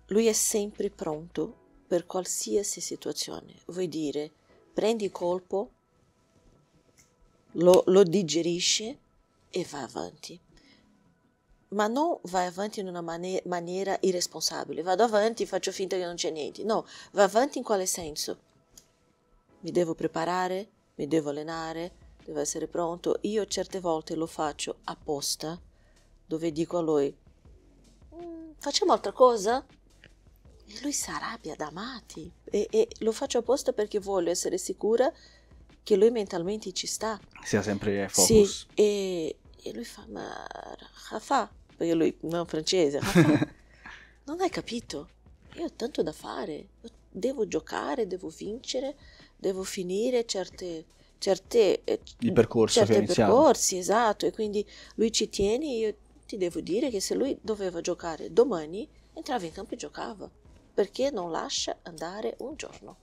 Lui è sempre pronto per qualsiasi situazione. Vuoi dire, prendi il colpo, lo, lo digerisce e va avanti. Ma non vai avanti in una mani- maniera irresponsabile. Vado avanti, faccio finta che non c'è niente. No, va avanti in quale senso? Mi devo preparare, mi devo allenare, deve essere pronto. Io certe volte lo faccio apposta, dove dico a lui, mm, facciamo altra cosa? E lui si arrabbia da amati. e, e lo faccio apposta perché voglio essere sicura che lui mentalmente ci sta. Sia sempre focus. Sì, e, e lui fa, ma Rafa, perché lui non è francese, [laughs] non hai capito, io ho tanto da fare, devo giocare, devo vincere, devo finire certe certe, eh, il percorso certi percorsi, esatto, e quindi lui ci tiene, io ti devo dire che se lui doveva giocare domani, entrava in campo e giocava, perché non lascia andare un giorno.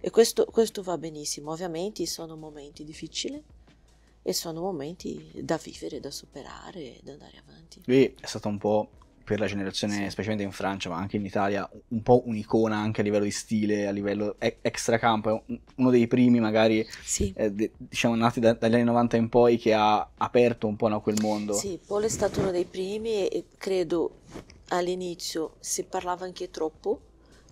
E questo, questo va benissimo, ovviamente sono momenti difficili, e sono momenti da vivere, da superare, da andare avanti. Lui è stato un po' per la generazione, sì. specialmente in Francia, ma anche in Italia, un po' un'icona anche a livello di stile, a livello e- extracampo. È uno dei primi, magari, sì. eh, de- diciamo, nati da- dagli anni 90 in poi, che ha aperto un po' no, quel mondo. Sì, Paul è stato uno dei primi e credo all'inizio si parlava anche troppo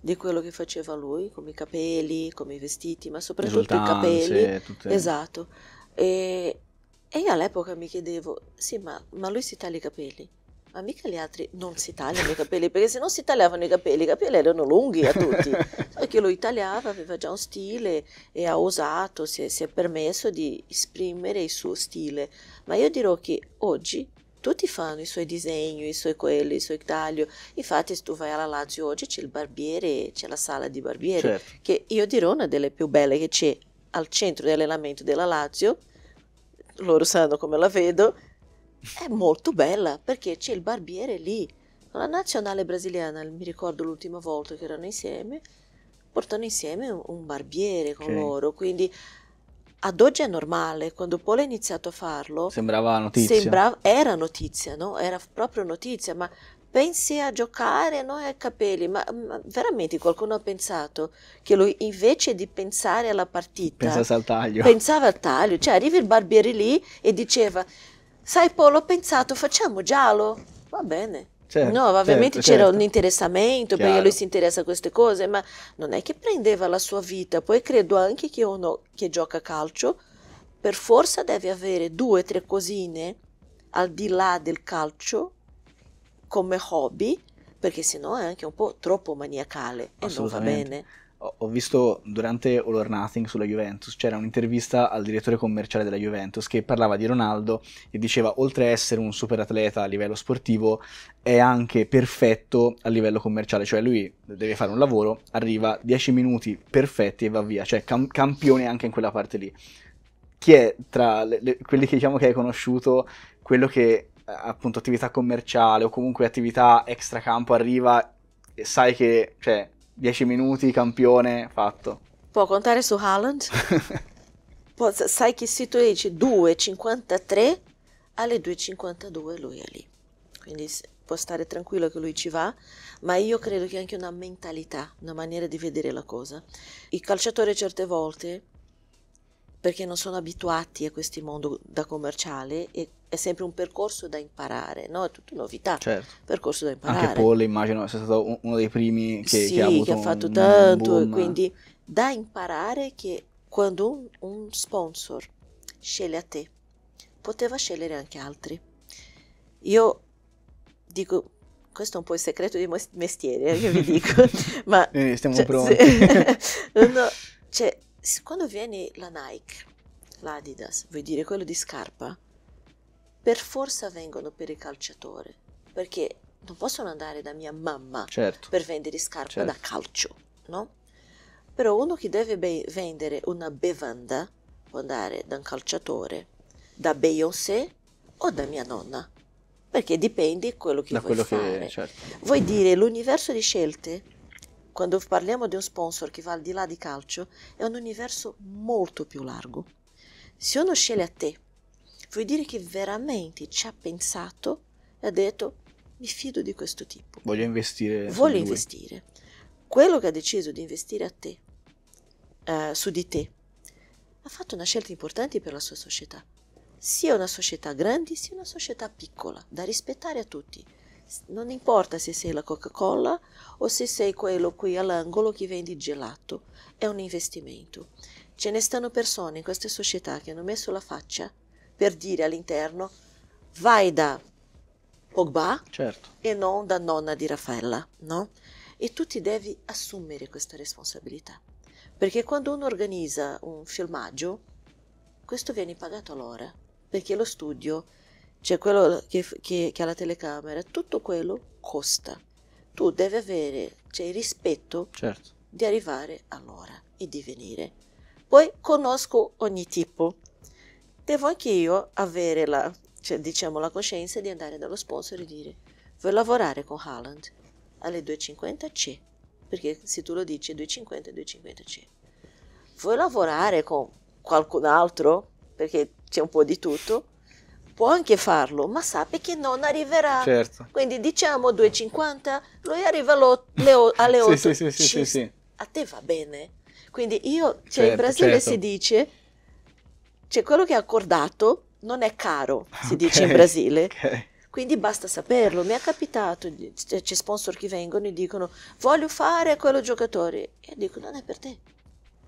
di quello che faceva lui, come i capelli, come i vestiti, ma soprattutto i capelli. Tutte... Esatto. E... e io all'epoca mi chiedevo, sì, ma, ma lui si taglia i capelli? Ma mica gli altri non si tagliano i capelli, perché se non si tagliavano i capelli, i capelli erano lunghi a tutti. Perché [laughs] che lui tagliava, aveva già un stile e ha osato, si è, si è permesso di esprimere il suo stile. Ma io dirò che oggi tutti fanno i suoi disegni, i suoi quelli, i suoi taglio. Infatti, se tu vai alla Lazio oggi c'è il barbiere, c'è la sala di barbiere, certo. che io dirò una delle più belle che c'è al centro di allenamento della Lazio. Loro sanno come la vedo, è molto bella perché c'è il barbiere lì. La nazionale brasiliana, mi ricordo l'ultima volta che erano insieme, portano insieme un barbiere con okay. loro, quindi ad oggi è normale, quando Paul ha iniziato a farlo... Sembrava notizia. Sembrava, era notizia, no? Era proprio notizia, ma pensi a giocare no? ai capelli, ma, ma, veramente qualcuno ha pensato che lui invece di pensare alla partita... Pensasse al taglio. Pensava al taglio, cioè arriva il barbiere lì e diceva Sai Paul, ho pensato, facciamo giallo? Va bene. Certo, no, ovviamente certo, c'era certo. un interessamento Chiaro. perché lui si interessa a queste cose, ma non è che prendeva la sua vita. Poi credo anche che uno che gioca a calcio per forza deve avere due o tre cosine al di là del calcio come hobby, perché sennò è anche un po' troppo maniacale e non va bene ho visto durante All or Nothing sulla Juventus c'era un'intervista al direttore commerciale della Juventus che parlava di Ronaldo e diceva oltre a essere un super atleta a livello sportivo è anche perfetto a livello commerciale cioè lui deve fare un lavoro arriva 10 minuti perfetti e va via cioè cam- campione anche in quella parte lì chi è tra le, le, quelli che diciamo che hai conosciuto quello che eh, appunto attività commerciale o comunque attività extra campo arriva e sai che cioè 10 minuti, campione, fatto. Può contare su Haaland? [laughs] Poi, sai che sito tu dici 2,53, alle 2,52 lui è lì. Quindi può stare tranquillo che lui ci va, ma io credo che anche una mentalità, una maniera di vedere la cosa. Il calciatore certe volte perché non sono abituati a questi mondi da commerciale e è sempre un percorso da imparare, no? È tutta novità. Certo. Percorso da imparare. Anche Paul immagino sia stato uno dei primi che, sì, che, ha, che ha, fatto un, tanto, un quindi da imparare che quando un, un sponsor sceglie a te, poteva scegliere anche altri. Io dico questo è un po' il segreto di mestiere, eh, che vi dico, [laughs] ma... Eh, stiamo cioè, pronti. [laughs] no, cioè, quando viene la Nike, l'Adidas, vuoi dire quello di scarpa, per forza vengono per il calciatore, perché non possono andare da mia mamma certo. per vendere scarpe certo. da calcio, no? Però uno che deve be- vendere una bevanda può andare da un calciatore, da Beyoncé o da mia nonna, perché dipende quello che da vuoi quello fare. Che, certo. Vuoi dire l'universo di scelte quando parliamo di un sponsor che va al di là di calcio, è un universo molto più largo. Se uno sceglie a te, vuol dire che veramente ci ha pensato e ha detto mi fido di questo tipo. Voglio investire. Voglio investire. Quello che ha deciso di investire a te, eh, su di te, ha fatto una scelta importante per la sua società. Sia una società grande, sia una società piccola, da rispettare a tutti. Non importa se sei la Coca-Cola o se sei quello qui all'angolo che vende gelato, è un investimento. Ce ne stanno persone in queste società che hanno messo la faccia per dire all'interno vai da Pogba certo. e non da nonna di Raffaella, no? E tu ti devi assumere questa responsabilità. Perché quando uno organizza un filmaggio, questo viene pagato all'ora, perché lo studio c'è cioè, quello che, che, che, ha la telecamera, tutto quello costa. Tu devi avere cioè, il rispetto certo. di arrivare all'ora e di venire. Poi conosco ogni tipo. Devo anche io avere la, cioè, diciamo, la coscienza di andare dallo sponsor e dire vuoi lavorare con Haaland? Alle 2.50 c'è, perché se tu lo dici 2.50, 2.50 c'è. Vuoi lavorare con qualcun altro? Perché c'è un po' di tutto può anche farlo, ma sape che non arriverà. Certo. Quindi diciamo 2,50, lui arriva [laughs] alle 8. sì, sì, sì, sì, sì, A te va bene. Quindi io, cioè certo, in Brasile certo. si dice, cioè quello che è accordato non è caro, si okay, dice in Brasile. Okay. Quindi basta saperlo. Mi è capitato, c'è sponsor che vengono e dicono voglio fare quello giocatore. E dico non è per te.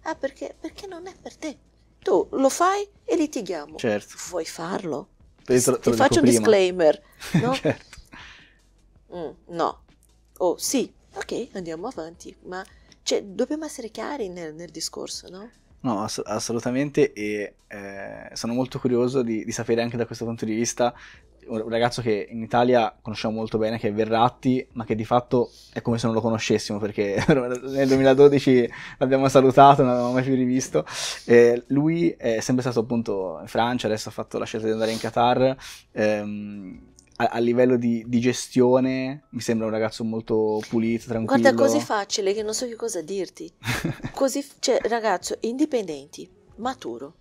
Ah perché? Perché non è per te. Tu lo fai e litighiamo. Certo. Vuoi farlo? Te te Ti faccio un prima. disclaimer, [laughs] no? certo. mm, no. Oh, sì, ok, andiamo avanti, ma cioè, dobbiamo essere chiari nel, nel discorso, no? No, ass- assolutamente e eh, sono molto curioso di, di, sapere anche da questo punto di vista un ragazzo che in Italia conosciamo molto bene, che è Verratti, ma che di fatto è come se non lo conoscessimo, perché [laughs] nel 2012 l'abbiamo salutato, non l'abbiamo mai più rivisto. Eh, lui è sempre stato appunto in Francia, adesso ha fatto la scelta di andare in Qatar. Ehm, a, livello di, di, gestione mi sembra un ragazzo molto pulito, tranquillo. Guarda, così facile che non so che cosa dirti. [laughs] così, cioè, ragazzo, indipendente, maturo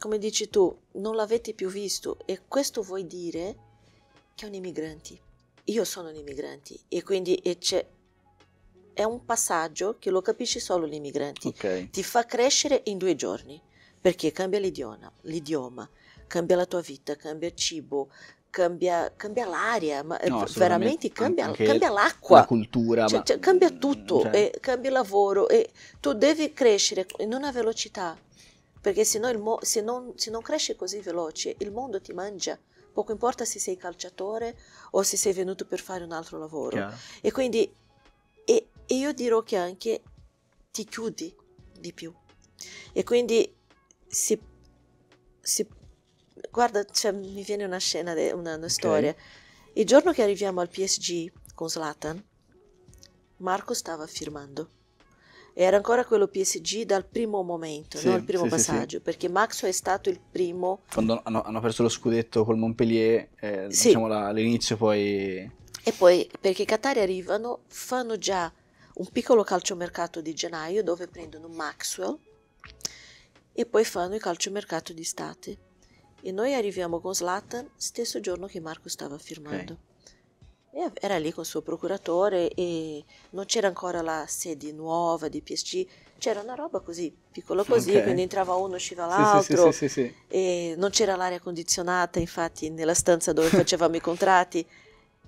come dici tu, non l'avete più visto e questo vuol dire che è un immigrante. Io sono un immigrante e quindi e è un passaggio che lo capisci solo l'immigrante. Okay. Ti fa crescere in due giorni perché cambia l'idioma, l'idioma cambia la tua vita, cambia il cibo, cambia, cambia l'aria, ma eh, no, veramente cambia, cambia l'acqua, la cultura, cioè, ma... cioè, cambia mm, tutto, cioè... cambia il lavoro e tu devi crescere in una velocità perché se no, mo- se, non, se non cresci così veloce il mondo ti mangia, poco importa se sei calciatore o se sei venuto per fare un altro lavoro. Chiaro. E quindi e, e io dirò che anche ti chiudi di più. E quindi se, se guarda, cioè, mi viene una scena, de, una, una, storia. Il giorno che arriviamo al PSG con Slatan, Marco stava firmando era ancora quello PSG dal primo momento, sì, non il primo sì, passaggio, sì, perché Maxwell è stato il primo. Quando hanno, hanno perso lo scudetto col Montpellier, eh, diciamo all'inizio poi... E poi perché i Qatari arrivano, fanno già un piccolo calciomercato di gennaio dove prendono Maxwell e poi fanno il calciomercato d'estate. E noi arriviamo con Slatan stesso giorno che Marco stava firmando. Okay e era lì con il suo procuratore e non c'era ancora la sede nuova di PSG, c'era una roba così, piccola così, okay. quindi entrava uno, usciva l'altro, sì, sì, sì, non c'era l'aria condizionata infatti nella stanza dove [laughs] facevamo i contratti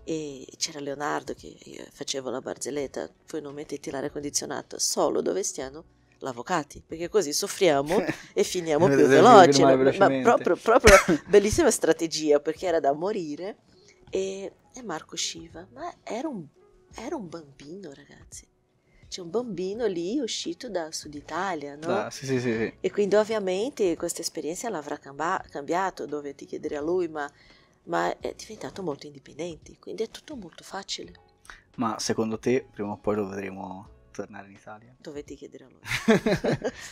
e c'era Leonardo che eh, faceva la barzelletta, poi non mettete l'aria condizionata, solo dove stiano l'avvocati, perché così soffriamo [laughs] e finiamo più veloci, ma proprio, proprio bellissima strategia perché era da morire e è Marco Shiva, ma era un, era un bambino, ragazzi. C'è un bambino lì uscito dal Sud Italia, no? Ah, sì, sì, sì, E quindi ovviamente questa esperienza l'avrà camba- cambiato, dovete chiedere a lui, ma, ma è diventato molto indipendente, quindi è tutto molto facile. Ma secondo te prima o poi lo vedremo tornare in Italia. Dovete chiedere [laughs] a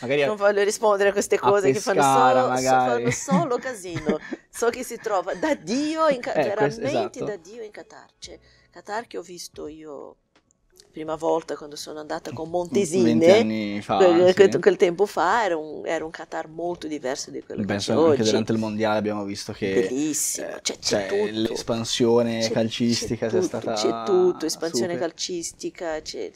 lui. non voglio rispondere a queste cose a pescara, che fanno solo, fanno solo casino. so che si trova da Dio in Qatar, [laughs] eh, veramente questo, esatto. da Dio in Qatar. Cioè, Qatar che ho visto io prima volta quando sono andata con mm, Montesine, fa, quel, sì. quel, tempo fa, era un, era un, Qatar molto diverso di quello Beh, che c'è oggi. Anche durante il mondiale abbiamo visto che Bellissimo, eh, c'è, c'è cioè, l'espansione c'è, calcistica c'è tutto, stata... C'è tutto, espansione super. calcistica, c'è,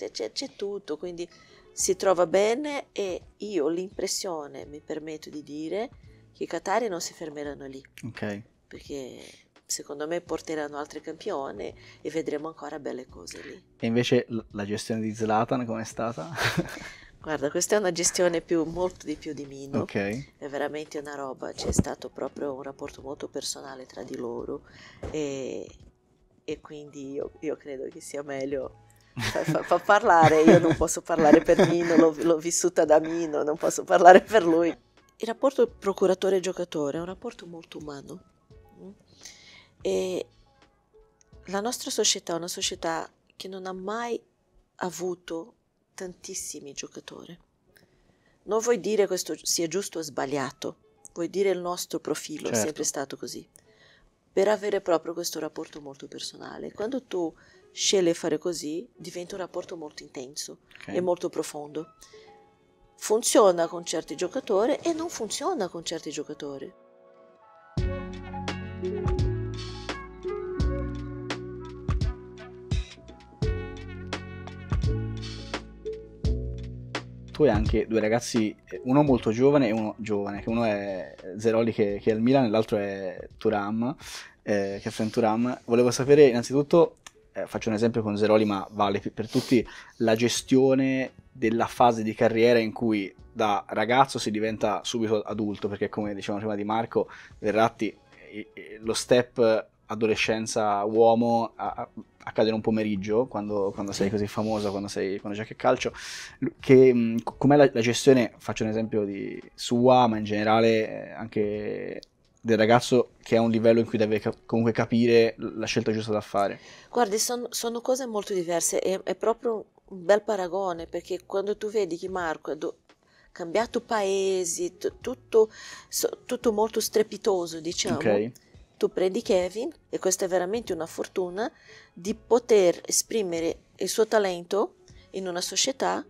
tutto, quindi si trova bene e io ho l'impressione, mi permetto di dire, che i Qatari non si fermeranno lì. Ok. Perché secondo me porteranno altri campioni e vedremo ancora belle cose lì. E invece la gestione di Zlatan com'è stata? [laughs] Guarda, questa è una gestione più, molto di più di Mino, okay. è veramente una roba, c'è stato proprio un rapporto molto personale tra di loro e, e quindi io, io credo che sia meglio Fa, fa, fa, parlare, io non posso parlare per Mino, l'ho, l'ho, vissuta da Mino, non posso parlare per lui. Il rapporto procuratore-giocatore è un rapporto molto umano, e la nostra società è una società che non ha mai avuto tantissimi giocatori. Non vuoi dire questo sia giusto o sbagliato, vuoi dire il nostro profilo certo. è sempre certo. stato così, per avere proprio questo rapporto molto personale. Quando tu scegli di fare così, diventa un rapporto molto intenso okay. e molto profondo. Funziona con certi giocatori e non funziona con certi giocatori. addirittura anche due ragazzi, uno molto giovane e uno giovane, che uno è Zeroli che, che è al Milan e l'altro è Turam, eh, che è Frank Turam. Volevo sapere innanzitutto, eh, faccio un esempio con Zeroli ma vale per tutti, la gestione della fase di carriera in cui da ragazzo si diventa subito adulto, perché come dicevamo prima di Marco, Verratti lo step adolescenza uomo a, a, accade in un pomeriggio, quando, quando sei così famoso, quando, sei, quando giochi a calcio, che, mm, com'è la, la, gestione, faccio un esempio di sua, ma in generale eh, anche del ragazzo che è un livello in cui deve cap- comunque capire la scelta giusta da fare? Guardi, son, sono cose molto diverse, è, è proprio un bel paragone, perché quando tu vedi che Marco è... Do- cambiato paesi, t- tutto, so, tutto, molto strepitoso, diciamo. Okay tu prendi Kevin, e questa è veramente una fortuna, di poter esprimere il suo talento in una società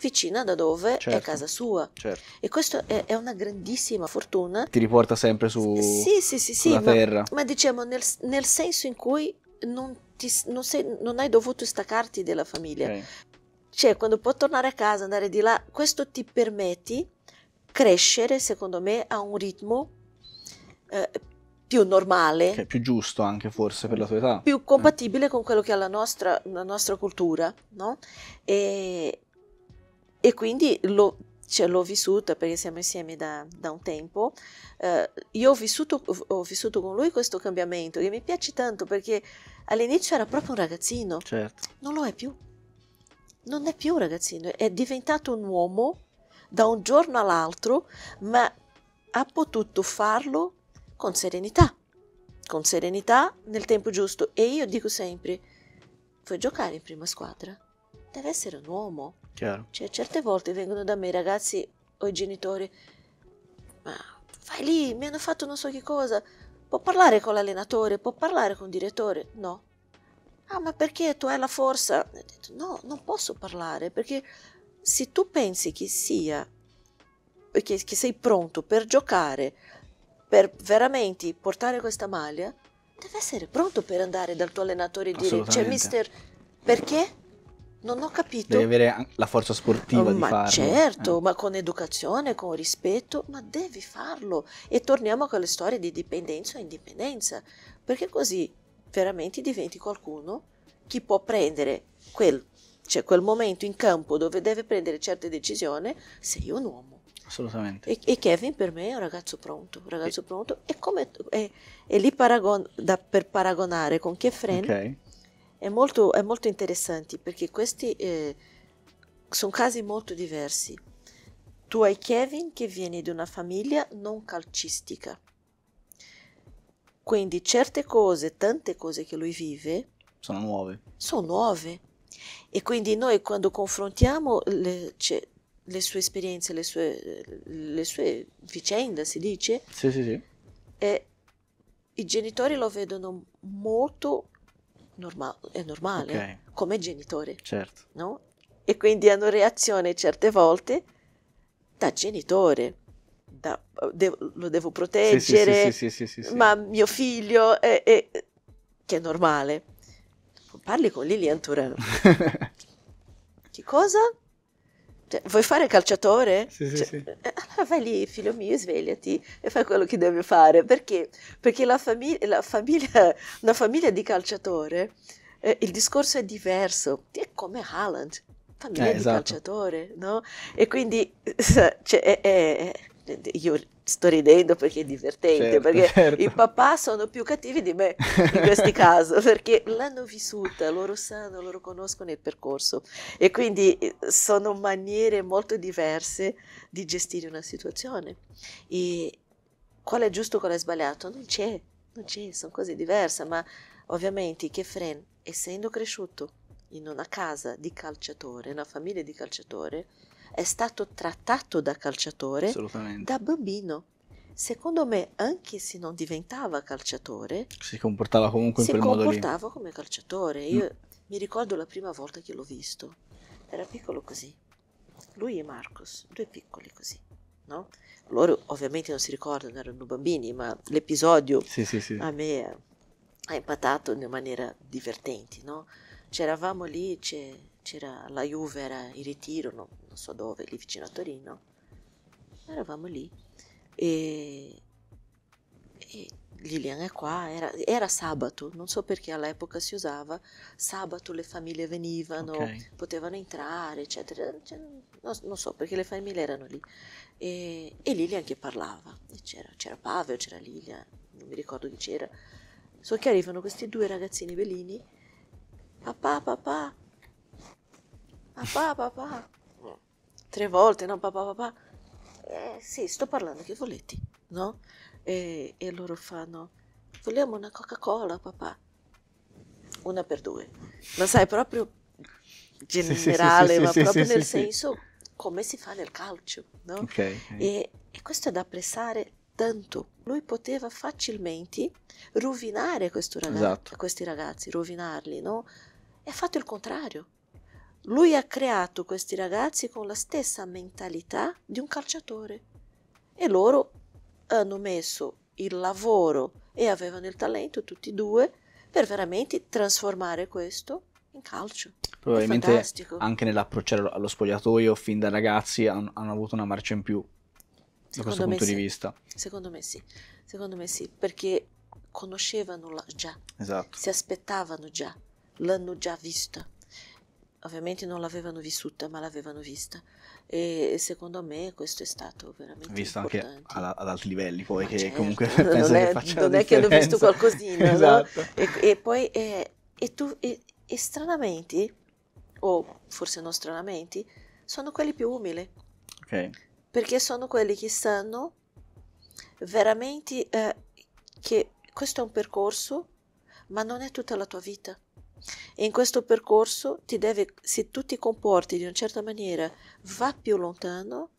vicina da dove certo, è casa sua. Certo. E questa è, è, una grandissima fortuna. Ti riporta sempre su, sì, sì, sì, sulla sì, terra. Ma, ma diciamo nel, nel, senso in cui non, ti, non, sei, non, hai dovuto staccarti dalla famiglia. Okay. Cioè, quando puoi tornare a casa, andare di là, questo ti permette crescere, secondo me, a un ritmo eh, più normale. Che è più giusto anche forse per la tua età. Più eh. compatibile eh. con quello che è la nostra, la nostra cultura, no? E, e quindi lo, cioè, l'ho vissuta perché siamo insieme da, da un tempo. Eh, io ho vissuto, ho vissuto, con lui questo cambiamento che mi piace tanto perché all'inizio era proprio un ragazzino. Certo. Non lo è più. Non è più un ragazzino, è diventato un uomo da un giorno all'altro, ma ha potuto farlo con serenità, con serenità nel tempo giusto. E io dico sempre, vuoi giocare in prima squadra? Deve essere un uomo. Chiaro. Cioè, certe volte vengono da me i ragazzi o i genitori, ma vai lì, mi hanno fatto non so che cosa. Può parlare con l'allenatore, può parlare con il direttore? No. Ah, ma perché tu hai la forza? no, non posso parlare, perché se tu pensi che sia, che, che sei pronto per giocare per veramente portare questa maglia, deve essere pronto per andare dal tuo allenatore e dire, cioè mister, perché? Non ho capito. Devi avere la forza sportiva oh, di ma farlo. certo, eh. ma con educazione, con rispetto, ma devi farlo. E torniamo con le storie di dipendenza e indipendenza, perché così veramente diventi qualcuno che può prendere quel, cioè quel momento in campo dove deve prendere certe decisioni, sei un uomo. Assolutamente. E, e, Kevin per me è un ragazzo pronto, un ragazzo e... pronto. E, come, e, e lì paragon, da, per paragonare con Kefren okay. è, molto, è molto interessante perché questi eh, sono casi molto diversi. Tu hai Kevin che viene di una famiglia non calcistica. Quindi certe cose, tante cose che lui vive sono nuove. Sono nuove. E quindi noi quando confrontiamo le, cioè, le sue esperienze, le sue, le sue vicende, si dice. Sì, sì, sì. E i genitori lo vedono molto normale, è normale, okay. come genitore. Certo. No? E quindi hanno reazione certe volte da genitore. Da, de- lo devo proteggere, sì, sì, sì, ma mio figlio è, è, che è normale. Parli con Lilian Turel. [laughs] che cosa? Cioè, vuoi fare calciatore? Sì, cioè, sì, sì. Eh, allora vai lì, figlio mio, svegliati e fai quello che devi fare. Perché? Perché la, famiglia, la famiglia, una famiglia di calciatore, eh, il discorso è diverso. È come Haaland, famiglia eh, di esatto. calciatore, no? E quindi eh, cioè, è, è, io sto ridendo perché è divertente, certo, perché certo. i papà sono più cattivi di me in questi [laughs] casi, perché l'hanno vissuta, loro sanno, loro conoscono il percorso e quindi eh, sono maniere molto diverse di gestire una situazione. E qual è giusto, qual è sbagliato? Non c'è, non c'è, sono cose diverse, ma ovviamente Kefren, essendo cresciuto in una casa di calciatore, una famiglia di calciatore, è stato trattato da calciatore da bambino. Secondo me, anche se non diventava calciatore, si comportava comunque in quel modo lì. Si comportava come calciatore. Mm. Io mm. mi ricordo la prima volta che l'ho visto. Era piccolo così. Lui e Marcos, due piccoli così. No? Loro ovviamente non si ricordano, erano bambini, ma l'episodio sì, sì, sì. a me ha impattato in maniera divertente. No? C'eravamo lì, c'era la Juve, era in ritiro, no? non so dove, lì vicino a Torino. Eravamo lì e, e Lilian è qua, era, era, sabato, non so perché all'epoca si usava, sabato le famiglie venivano, okay. potevano entrare, eccetera, cioè, non, non, so perché le famiglie erano lì. E, e Lilian che parlava, c'era, c'era Pavel, c'era Lilian, non mi ricordo chi c'era. So che arrivano questi due ragazzini velini, papà, papà, papà, papà tre volte, no, papà, papà. Eh, sì, sto parlando che volete, no? E, e loro fanno, vogliamo una Coca-Cola, papà. Una per due. Ma sai, proprio generale, sì, sì, sì, ma proprio nel senso come si fa nel calcio, no? Okay, okay. E, e questo è da apprezzare tanto. Lui poteva facilmente rovinare ragazzo, esatto. questi ragazzi, rovinarli, no? E ha fatto il contrario. Lui ha creato questi ragazzi con la stessa mentalità di un calciatore e loro hanno messo il lavoro e avevano il talento tutti e due per veramente trasformare questo in calcio. Probabilmente anche nell'approcciare allo spogliatoio fin da ragazzi hanno, hanno avuto una marcia in più da questo punto sì. di vista. Secondo me sì, secondo me sì, perché conoscevano già, esatto. si aspettavano già, l'hanno già vista ovviamente non l'avevano vissuta ma l'avevano vista e, secondo me questo è stato veramente visto importante. anche alla, ad altri livelli poi ma che certo, comunque non, [laughs] penso è, che non è che hanno visto qualcosina esatto. no? e, e, poi eh, e tu e, e stranamente o forse non stranamente sono quelli più umili okay. perché sono quelli che sanno veramente eh, che questo è un percorso ma non è tutta la tua vita e in questo percorso ti deve, se tu ti comporti di una certa maniera, va più lontano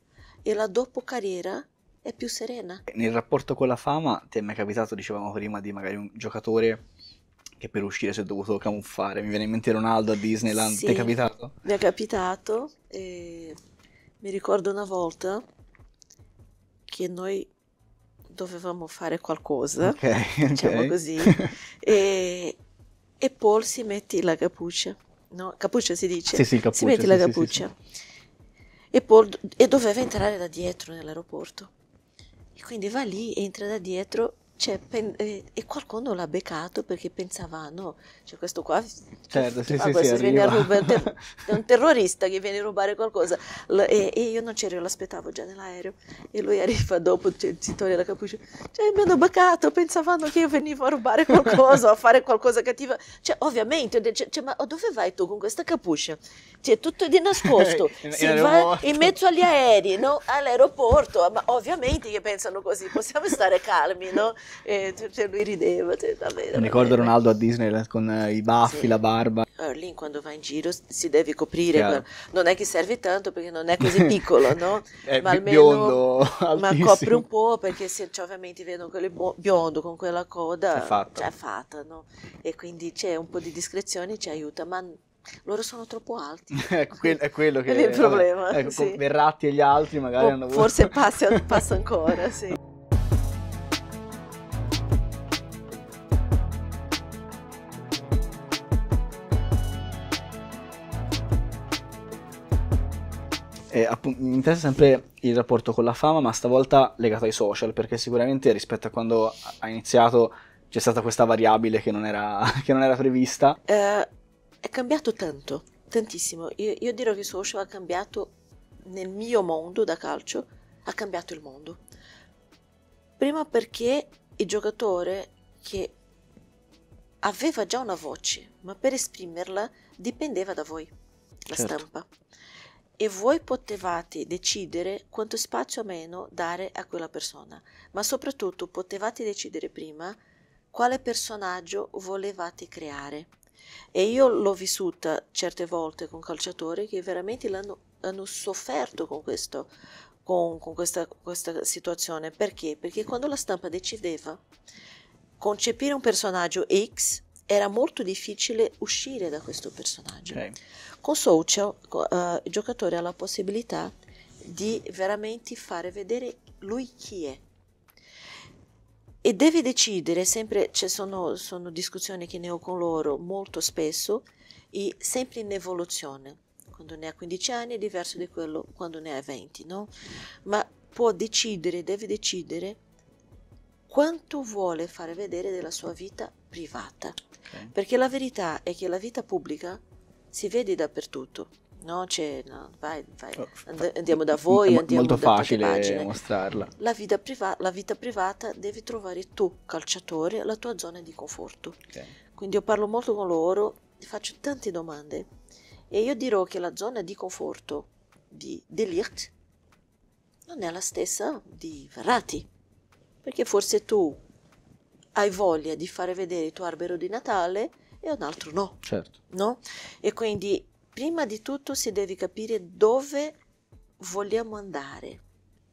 e la dopo carriera è più serena. Nel rapporto con la fama ti è mai capitato, dicevamo prima, di magari un giocatore che per uscire si è dovuto camuffare? Mi viene in mente Ronaldo a Disneyland, sì, ti è capitato? Mi è capitato, E mi ricordo una volta che noi dovevamo fare qualcosa, okay, diciamo così, [laughs] e e Paul si mette la cappuccia, no? Cappuccia si dice? Sì, sì, cappuccia. Si mette sì, la cappuccia. Sì, sì, e Paul e doveva entrare da dietro nell'aeroporto. E quindi va lì, entra da dietro cioè, pen- eh, e qualcuno l'ha beccato perché pensava, no, cioè questo qua certo, sì, cioè, ah, sì, questo, sì, ruba, ter- [laughs] è un terrorista che viene a rubare qualcosa L- e-, e-, io non c'ero, io l'aspettavo già nell'aereo e lui arriva dopo, cioè, si toglie la cappuccia, cioè mi hanno beccato, pensavano che io venivo a rubare qualcosa, a fare qualcosa cattiva, cioè ovviamente, cioè, cioè, ma dove vai tu con questa cappuccia? Cioè tutto di nascosto, [laughs] in, si va in mezzo agli aerei, no? all'aeroporto, ma ovviamente che pensano così, possiamo stare calmi, no? e cioè, cioè, lui rideva. Cioè, vabbè, vabbè, ricordo Ronaldo a Disney eh, con eh, i baffi, sì. la barba. Allora, lì quando va in giro si deve coprire, non è che serve tanto perché non è così [laughs] piccolo, no? è ma almeno biondo, ma copre un po' perché se cioè, ovviamente vedono quello biondo con quella coda, è fatta, cioè, è fatta no? E quindi c'è un po' di discrezione, ci aiuta, ma loro sono troppo alti. [laughs] è, quello, è [laughs] quello che è il problema. Ecco, sì. Verratti e gli altri magari o boh, hanno avuto. Forse passa ancora, sì. appunto, mi interessa sempre il rapporto con la fama, ma stavolta legato ai social, perché sicuramente rispetto a quando ha iniziato c'è stata questa variabile che non era, [laughs] che non era prevista. Eh, è cambiato tanto, tantissimo. Io, io dirò che i social ha cambiato nel mio mondo da calcio, ha cambiato il mondo. Prima perché il giocatore che aveva già una voce, ma per esprimerla dipendeva da voi, la certo. stampa e voi potevate decidere quanto spazio o meno dare a quella persona, ma soprattutto potevate decidere prima quale personaggio volevate creare. E io l'ho vissuta certe volte con calciatori che veramente l'hanno, hanno sofferto con questo, con, con questa, questa situazione. Perché? Perché quando la stampa decideva concepire un personaggio X, era molto difficile uscire da questo personaggio. Okay. Con Socio uh, eh, il giocatore ha la possibilità di veramente fare vedere lui chi è. E deve decidere, sempre ci cioè sono, sono discussioni che ne ho con loro molto spesso, e sempre in evoluzione. Quando ne ha 15 anni è diverso di quello quando ne ha 20, no? Ma può decidere, deve decidere quanto vuole fare vedere della sua vita privata perché la verità è che la vita pubblica si vede dappertutto. No, c'è, cioè, no, vai, vai. Oh, And- andiamo da voi, andiamo molto da facile mostrarla. La vita, priva- la vita, privata devi trovare tu, calciatore, la tua zona di conforto. Okay. Quindi io parlo molto con loro, faccio tante domande e io dirò che la zona di conforto di Delict non è la stessa di Verratti, perché forse tu hai voglia di fare vedere il tuo albero di Natale e un altro no. Certo. No? E quindi prima di tutto si deve capire dove vogliamo andare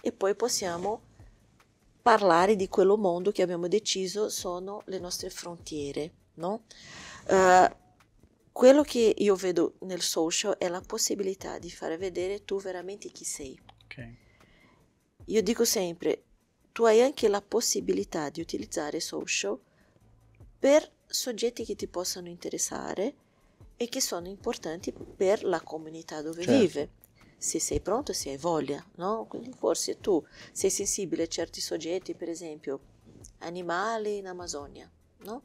e poi possiamo parlare di quello mondo che abbiamo deciso sono le nostre frontiere. No? Uh, quello che io vedo nel social è la possibilità di fare vedere tu veramente chi sei. Okay. Io dico sempre, tu hai anche la possibilità di utilizzare social per soggetti che ti possano interessare e che sono importanti per la comunità dove certo. vive. Se sei pronto, se hai voglia, no? Quindi forse tu sei sensibile a certi soggetti, per esempio animali in Amazonia, no?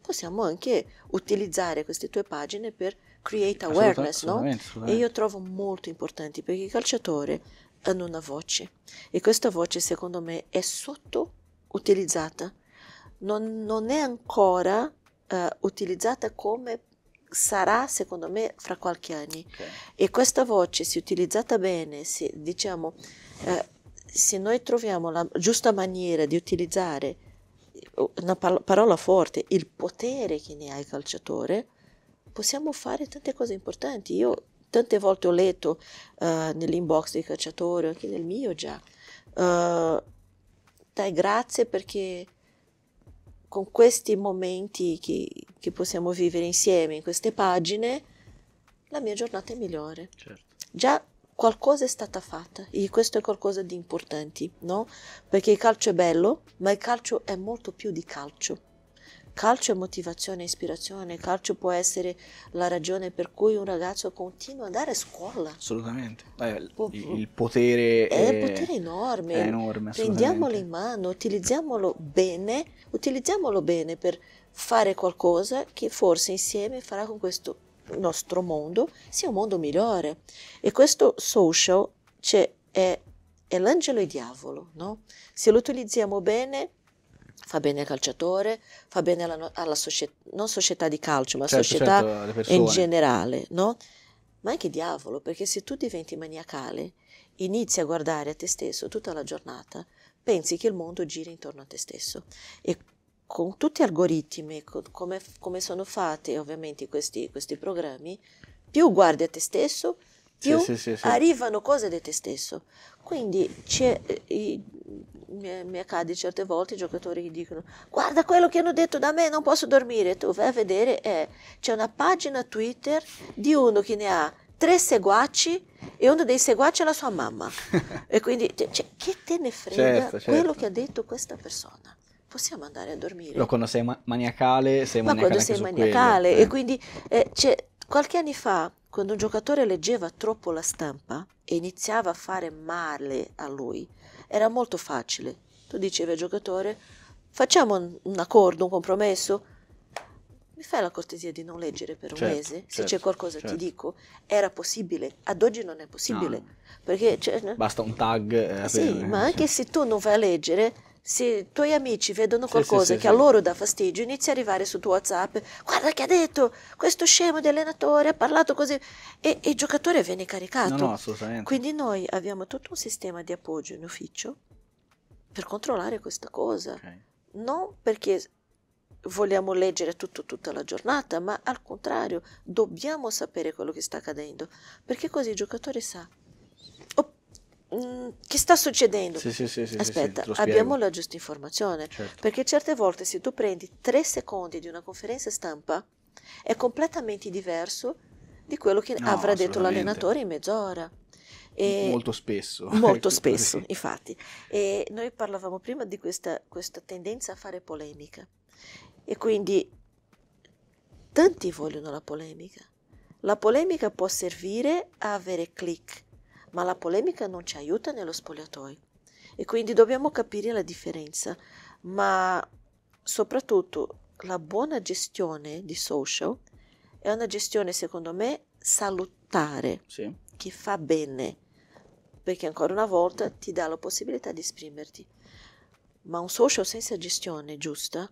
Possiamo anche utilizzare queste tue pagine per create awareness, assolutamente, no? Assolutamente. E io trovo molto importante perché il calciatore hanno una voce e questa voce secondo me è sottoutilizzata, non, non è ancora uh, utilizzata come sarà secondo me fra qualche anno okay. e questa voce se utilizzata bene, se, diciamo, uh, se noi troviamo la giusta maniera di utilizzare eh, una parola forte, il potere che ne ha il calciatore, possiamo fare tante cose importanti. Io tante volte ho letto uh, nell'inbox dei cacciatori, anche nel mio già, uh, dai grazie perché con questi momenti che, che, possiamo vivere insieme in queste pagine, la mia giornata è migliore. Certo. Già qualcosa è stata fatta e questo è qualcosa di importante, no? Perché il calcio è bello, ma il calcio è molto più di calcio Calcio è motivazione e ispirazione, calcio può essere la ragione per cui un ragazzo continua ad andare a scuola. Assolutamente, il, il potere è, è potere enorme. È enorme Prendiamolo in mano, utilizziamolo bene, utilizziamolo bene per fare qualcosa che forse insieme farà con questo nostro mondo sia un mondo migliore. E questo social cioè, è, è l'angelo e il diavolo, no? Se lo utilizziamo bene fa bene al calciatore, fa bene alla, alla società, non società di calcio, ma certo, società certo, in generale, no? Ma anche diavolo, perché se tu diventi maniacale, inizi a guardare a te stesso tutta la giornata, pensi che il mondo giri intorno a te stesso. E con tutti gli algoritmi, come, come, sono fatti ovviamente questi, questi, programmi, più guardi a te stesso, più sì, sì, sì, arrivano cose di te stesso. Quindi c'è, eh, mi, mi accade certe volte i giocatori che dicono guarda quello che hanno detto da me non posso dormire tu vai a vedere eh, c'è una pagina twitter di uno che ne ha tre seguaci e uno dei seguaci è la sua mamma [laughs] e quindi cioè, cioè, che te ne frega certo, certo. quello che ha certo. detto questa persona possiamo andare a dormire no, quando sei maniacale sei ma maniacale quando sei maniacale quello, eh. e quindi eh, qualche anno fa quando un giocatore leggeva troppo la stampa e iniziava a fare male a lui era molto facile. Tu dicevi al giocatore, facciamo un accordo, un compromesso. Mi fai la cortesia di non leggere per un certo, mese? Certo, Se c'è qualcosa certo. ti dico. Era possibile, ad oggi non è possibile. No. Perché, cioè, Basta un tag. Eh, sì, per... ma anche se tu non vai a leggere, se i tuoi amici vedono qualcosa sì, sì, che sì, a loro dà fastidio, inizia a arrivare su tuo WhatsApp, guarda che ha detto, questo scemo di allenatore ha parlato così e, e il giocatore viene caricato. No, no, assolutamente. Quindi noi abbiamo tutto un sistema di appoggio in ufficio per controllare questa cosa. Okay. Non perché vogliamo leggere tutto, tutta la giornata, ma al contrario, dobbiamo sapere quello che sta accadendo, perché così il giocatore sa. Oh, Mm, che sta succedendo? Sì, sì, sì, sì Aspetta, sì, abbiamo la giusta informazione. Certo. Perché certe volte se tu prendi tre secondi di una conferenza stampa è completamente diverso di quello che no, avrà detto l'allenatore in mezz'ora. E molto spesso. [laughs] Molto ecco. spesso, [laughs] infatti. E noi parlavamo prima di questa, questa tendenza a fare polemica. E quindi tanti vogliono la polemica. La polemica può servire a avere click, ma la polemica non ci aiuta nello spogliatoio e quindi dobbiamo capire la differenza, ma soprattutto la buona gestione di social è una gestione secondo me salutare, sì. che fa bene, perché ancora una volta ti dà la possibilità di esprimerti, ma un social senza gestione giusta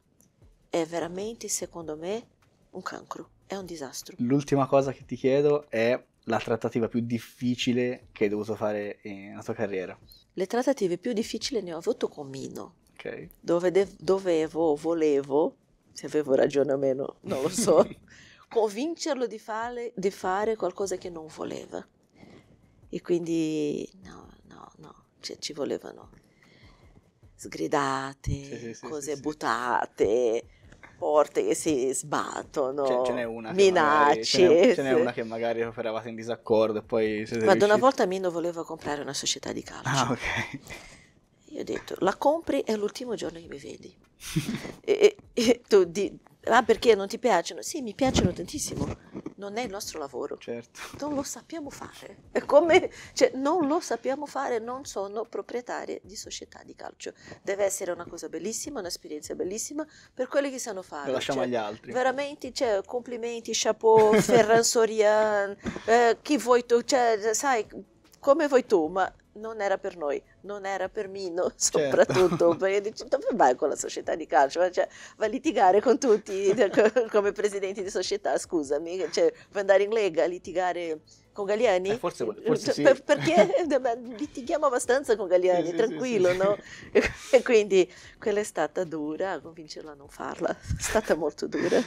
è veramente secondo me un cancro, è un disastro. L'ultima cosa che ti chiedo è la trattativa più difficile che hai dovuto fare nella tua carriera? Le trattative più difficili ne ho avuto con Mino. Ok. Dove de- dovevo, volevo, se avevo ragione o meno, non lo so, [laughs] convincerlo di fare, di fare, qualcosa che non voleva. E quindi no, no, no, cioè, ci volevano sgridate, sì, sì, cose sì, buttate porte che si sbattono, ce, ce n'è una minacce. ce, n'è, ce n'è una che magari eravate in disaccordo e poi siete Guarda, una volta Mino voleva comprare una società di calcio. Ah, ok. Io ho detto, la compri è l'ultimo giorno che mi vedi. e, e, e tu di, ah, perché non ti piacciono? Sì, mi piacciono tantissimo non è il nostro lavoro. Certo. Non lo sappiamo fare. Come, cioè, non lo sappiamo fare, non sono proprietarie di società di calcio. Deve essere una cosa bellissima, un'esperienza bellissima per quelli che sanno fare. Lo lasciamo cioè, agli altri. Veramente, cioè, complimenti, chapeau, [laughs] Ferran Sorian, eh, chi vuoi tu, cioè, sai, come vuoi tu, ma non era per noi, non era per Mino [laughs] certo. soprattutto, certo. perché dici dove vai con la società di calcio? Cioè, va a litigare con tutti [laughs] cioè, come presidenti di società, scusami, cioè, per andare in Lega a litigare con Galliani? Eh, forse, forse sì. per, perché [laughs] litighiamo abbastanza con Galliani, sì, tranquillo, sì, no? E quindi quella è stata dura, convincerla a non farla, è stata molto dura,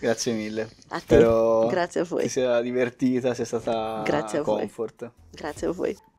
Grazie mille. A te. Spero Grazie a voi. Ti sia divertita, sia stata Grazie a comfort. Voi. Grazie a voi.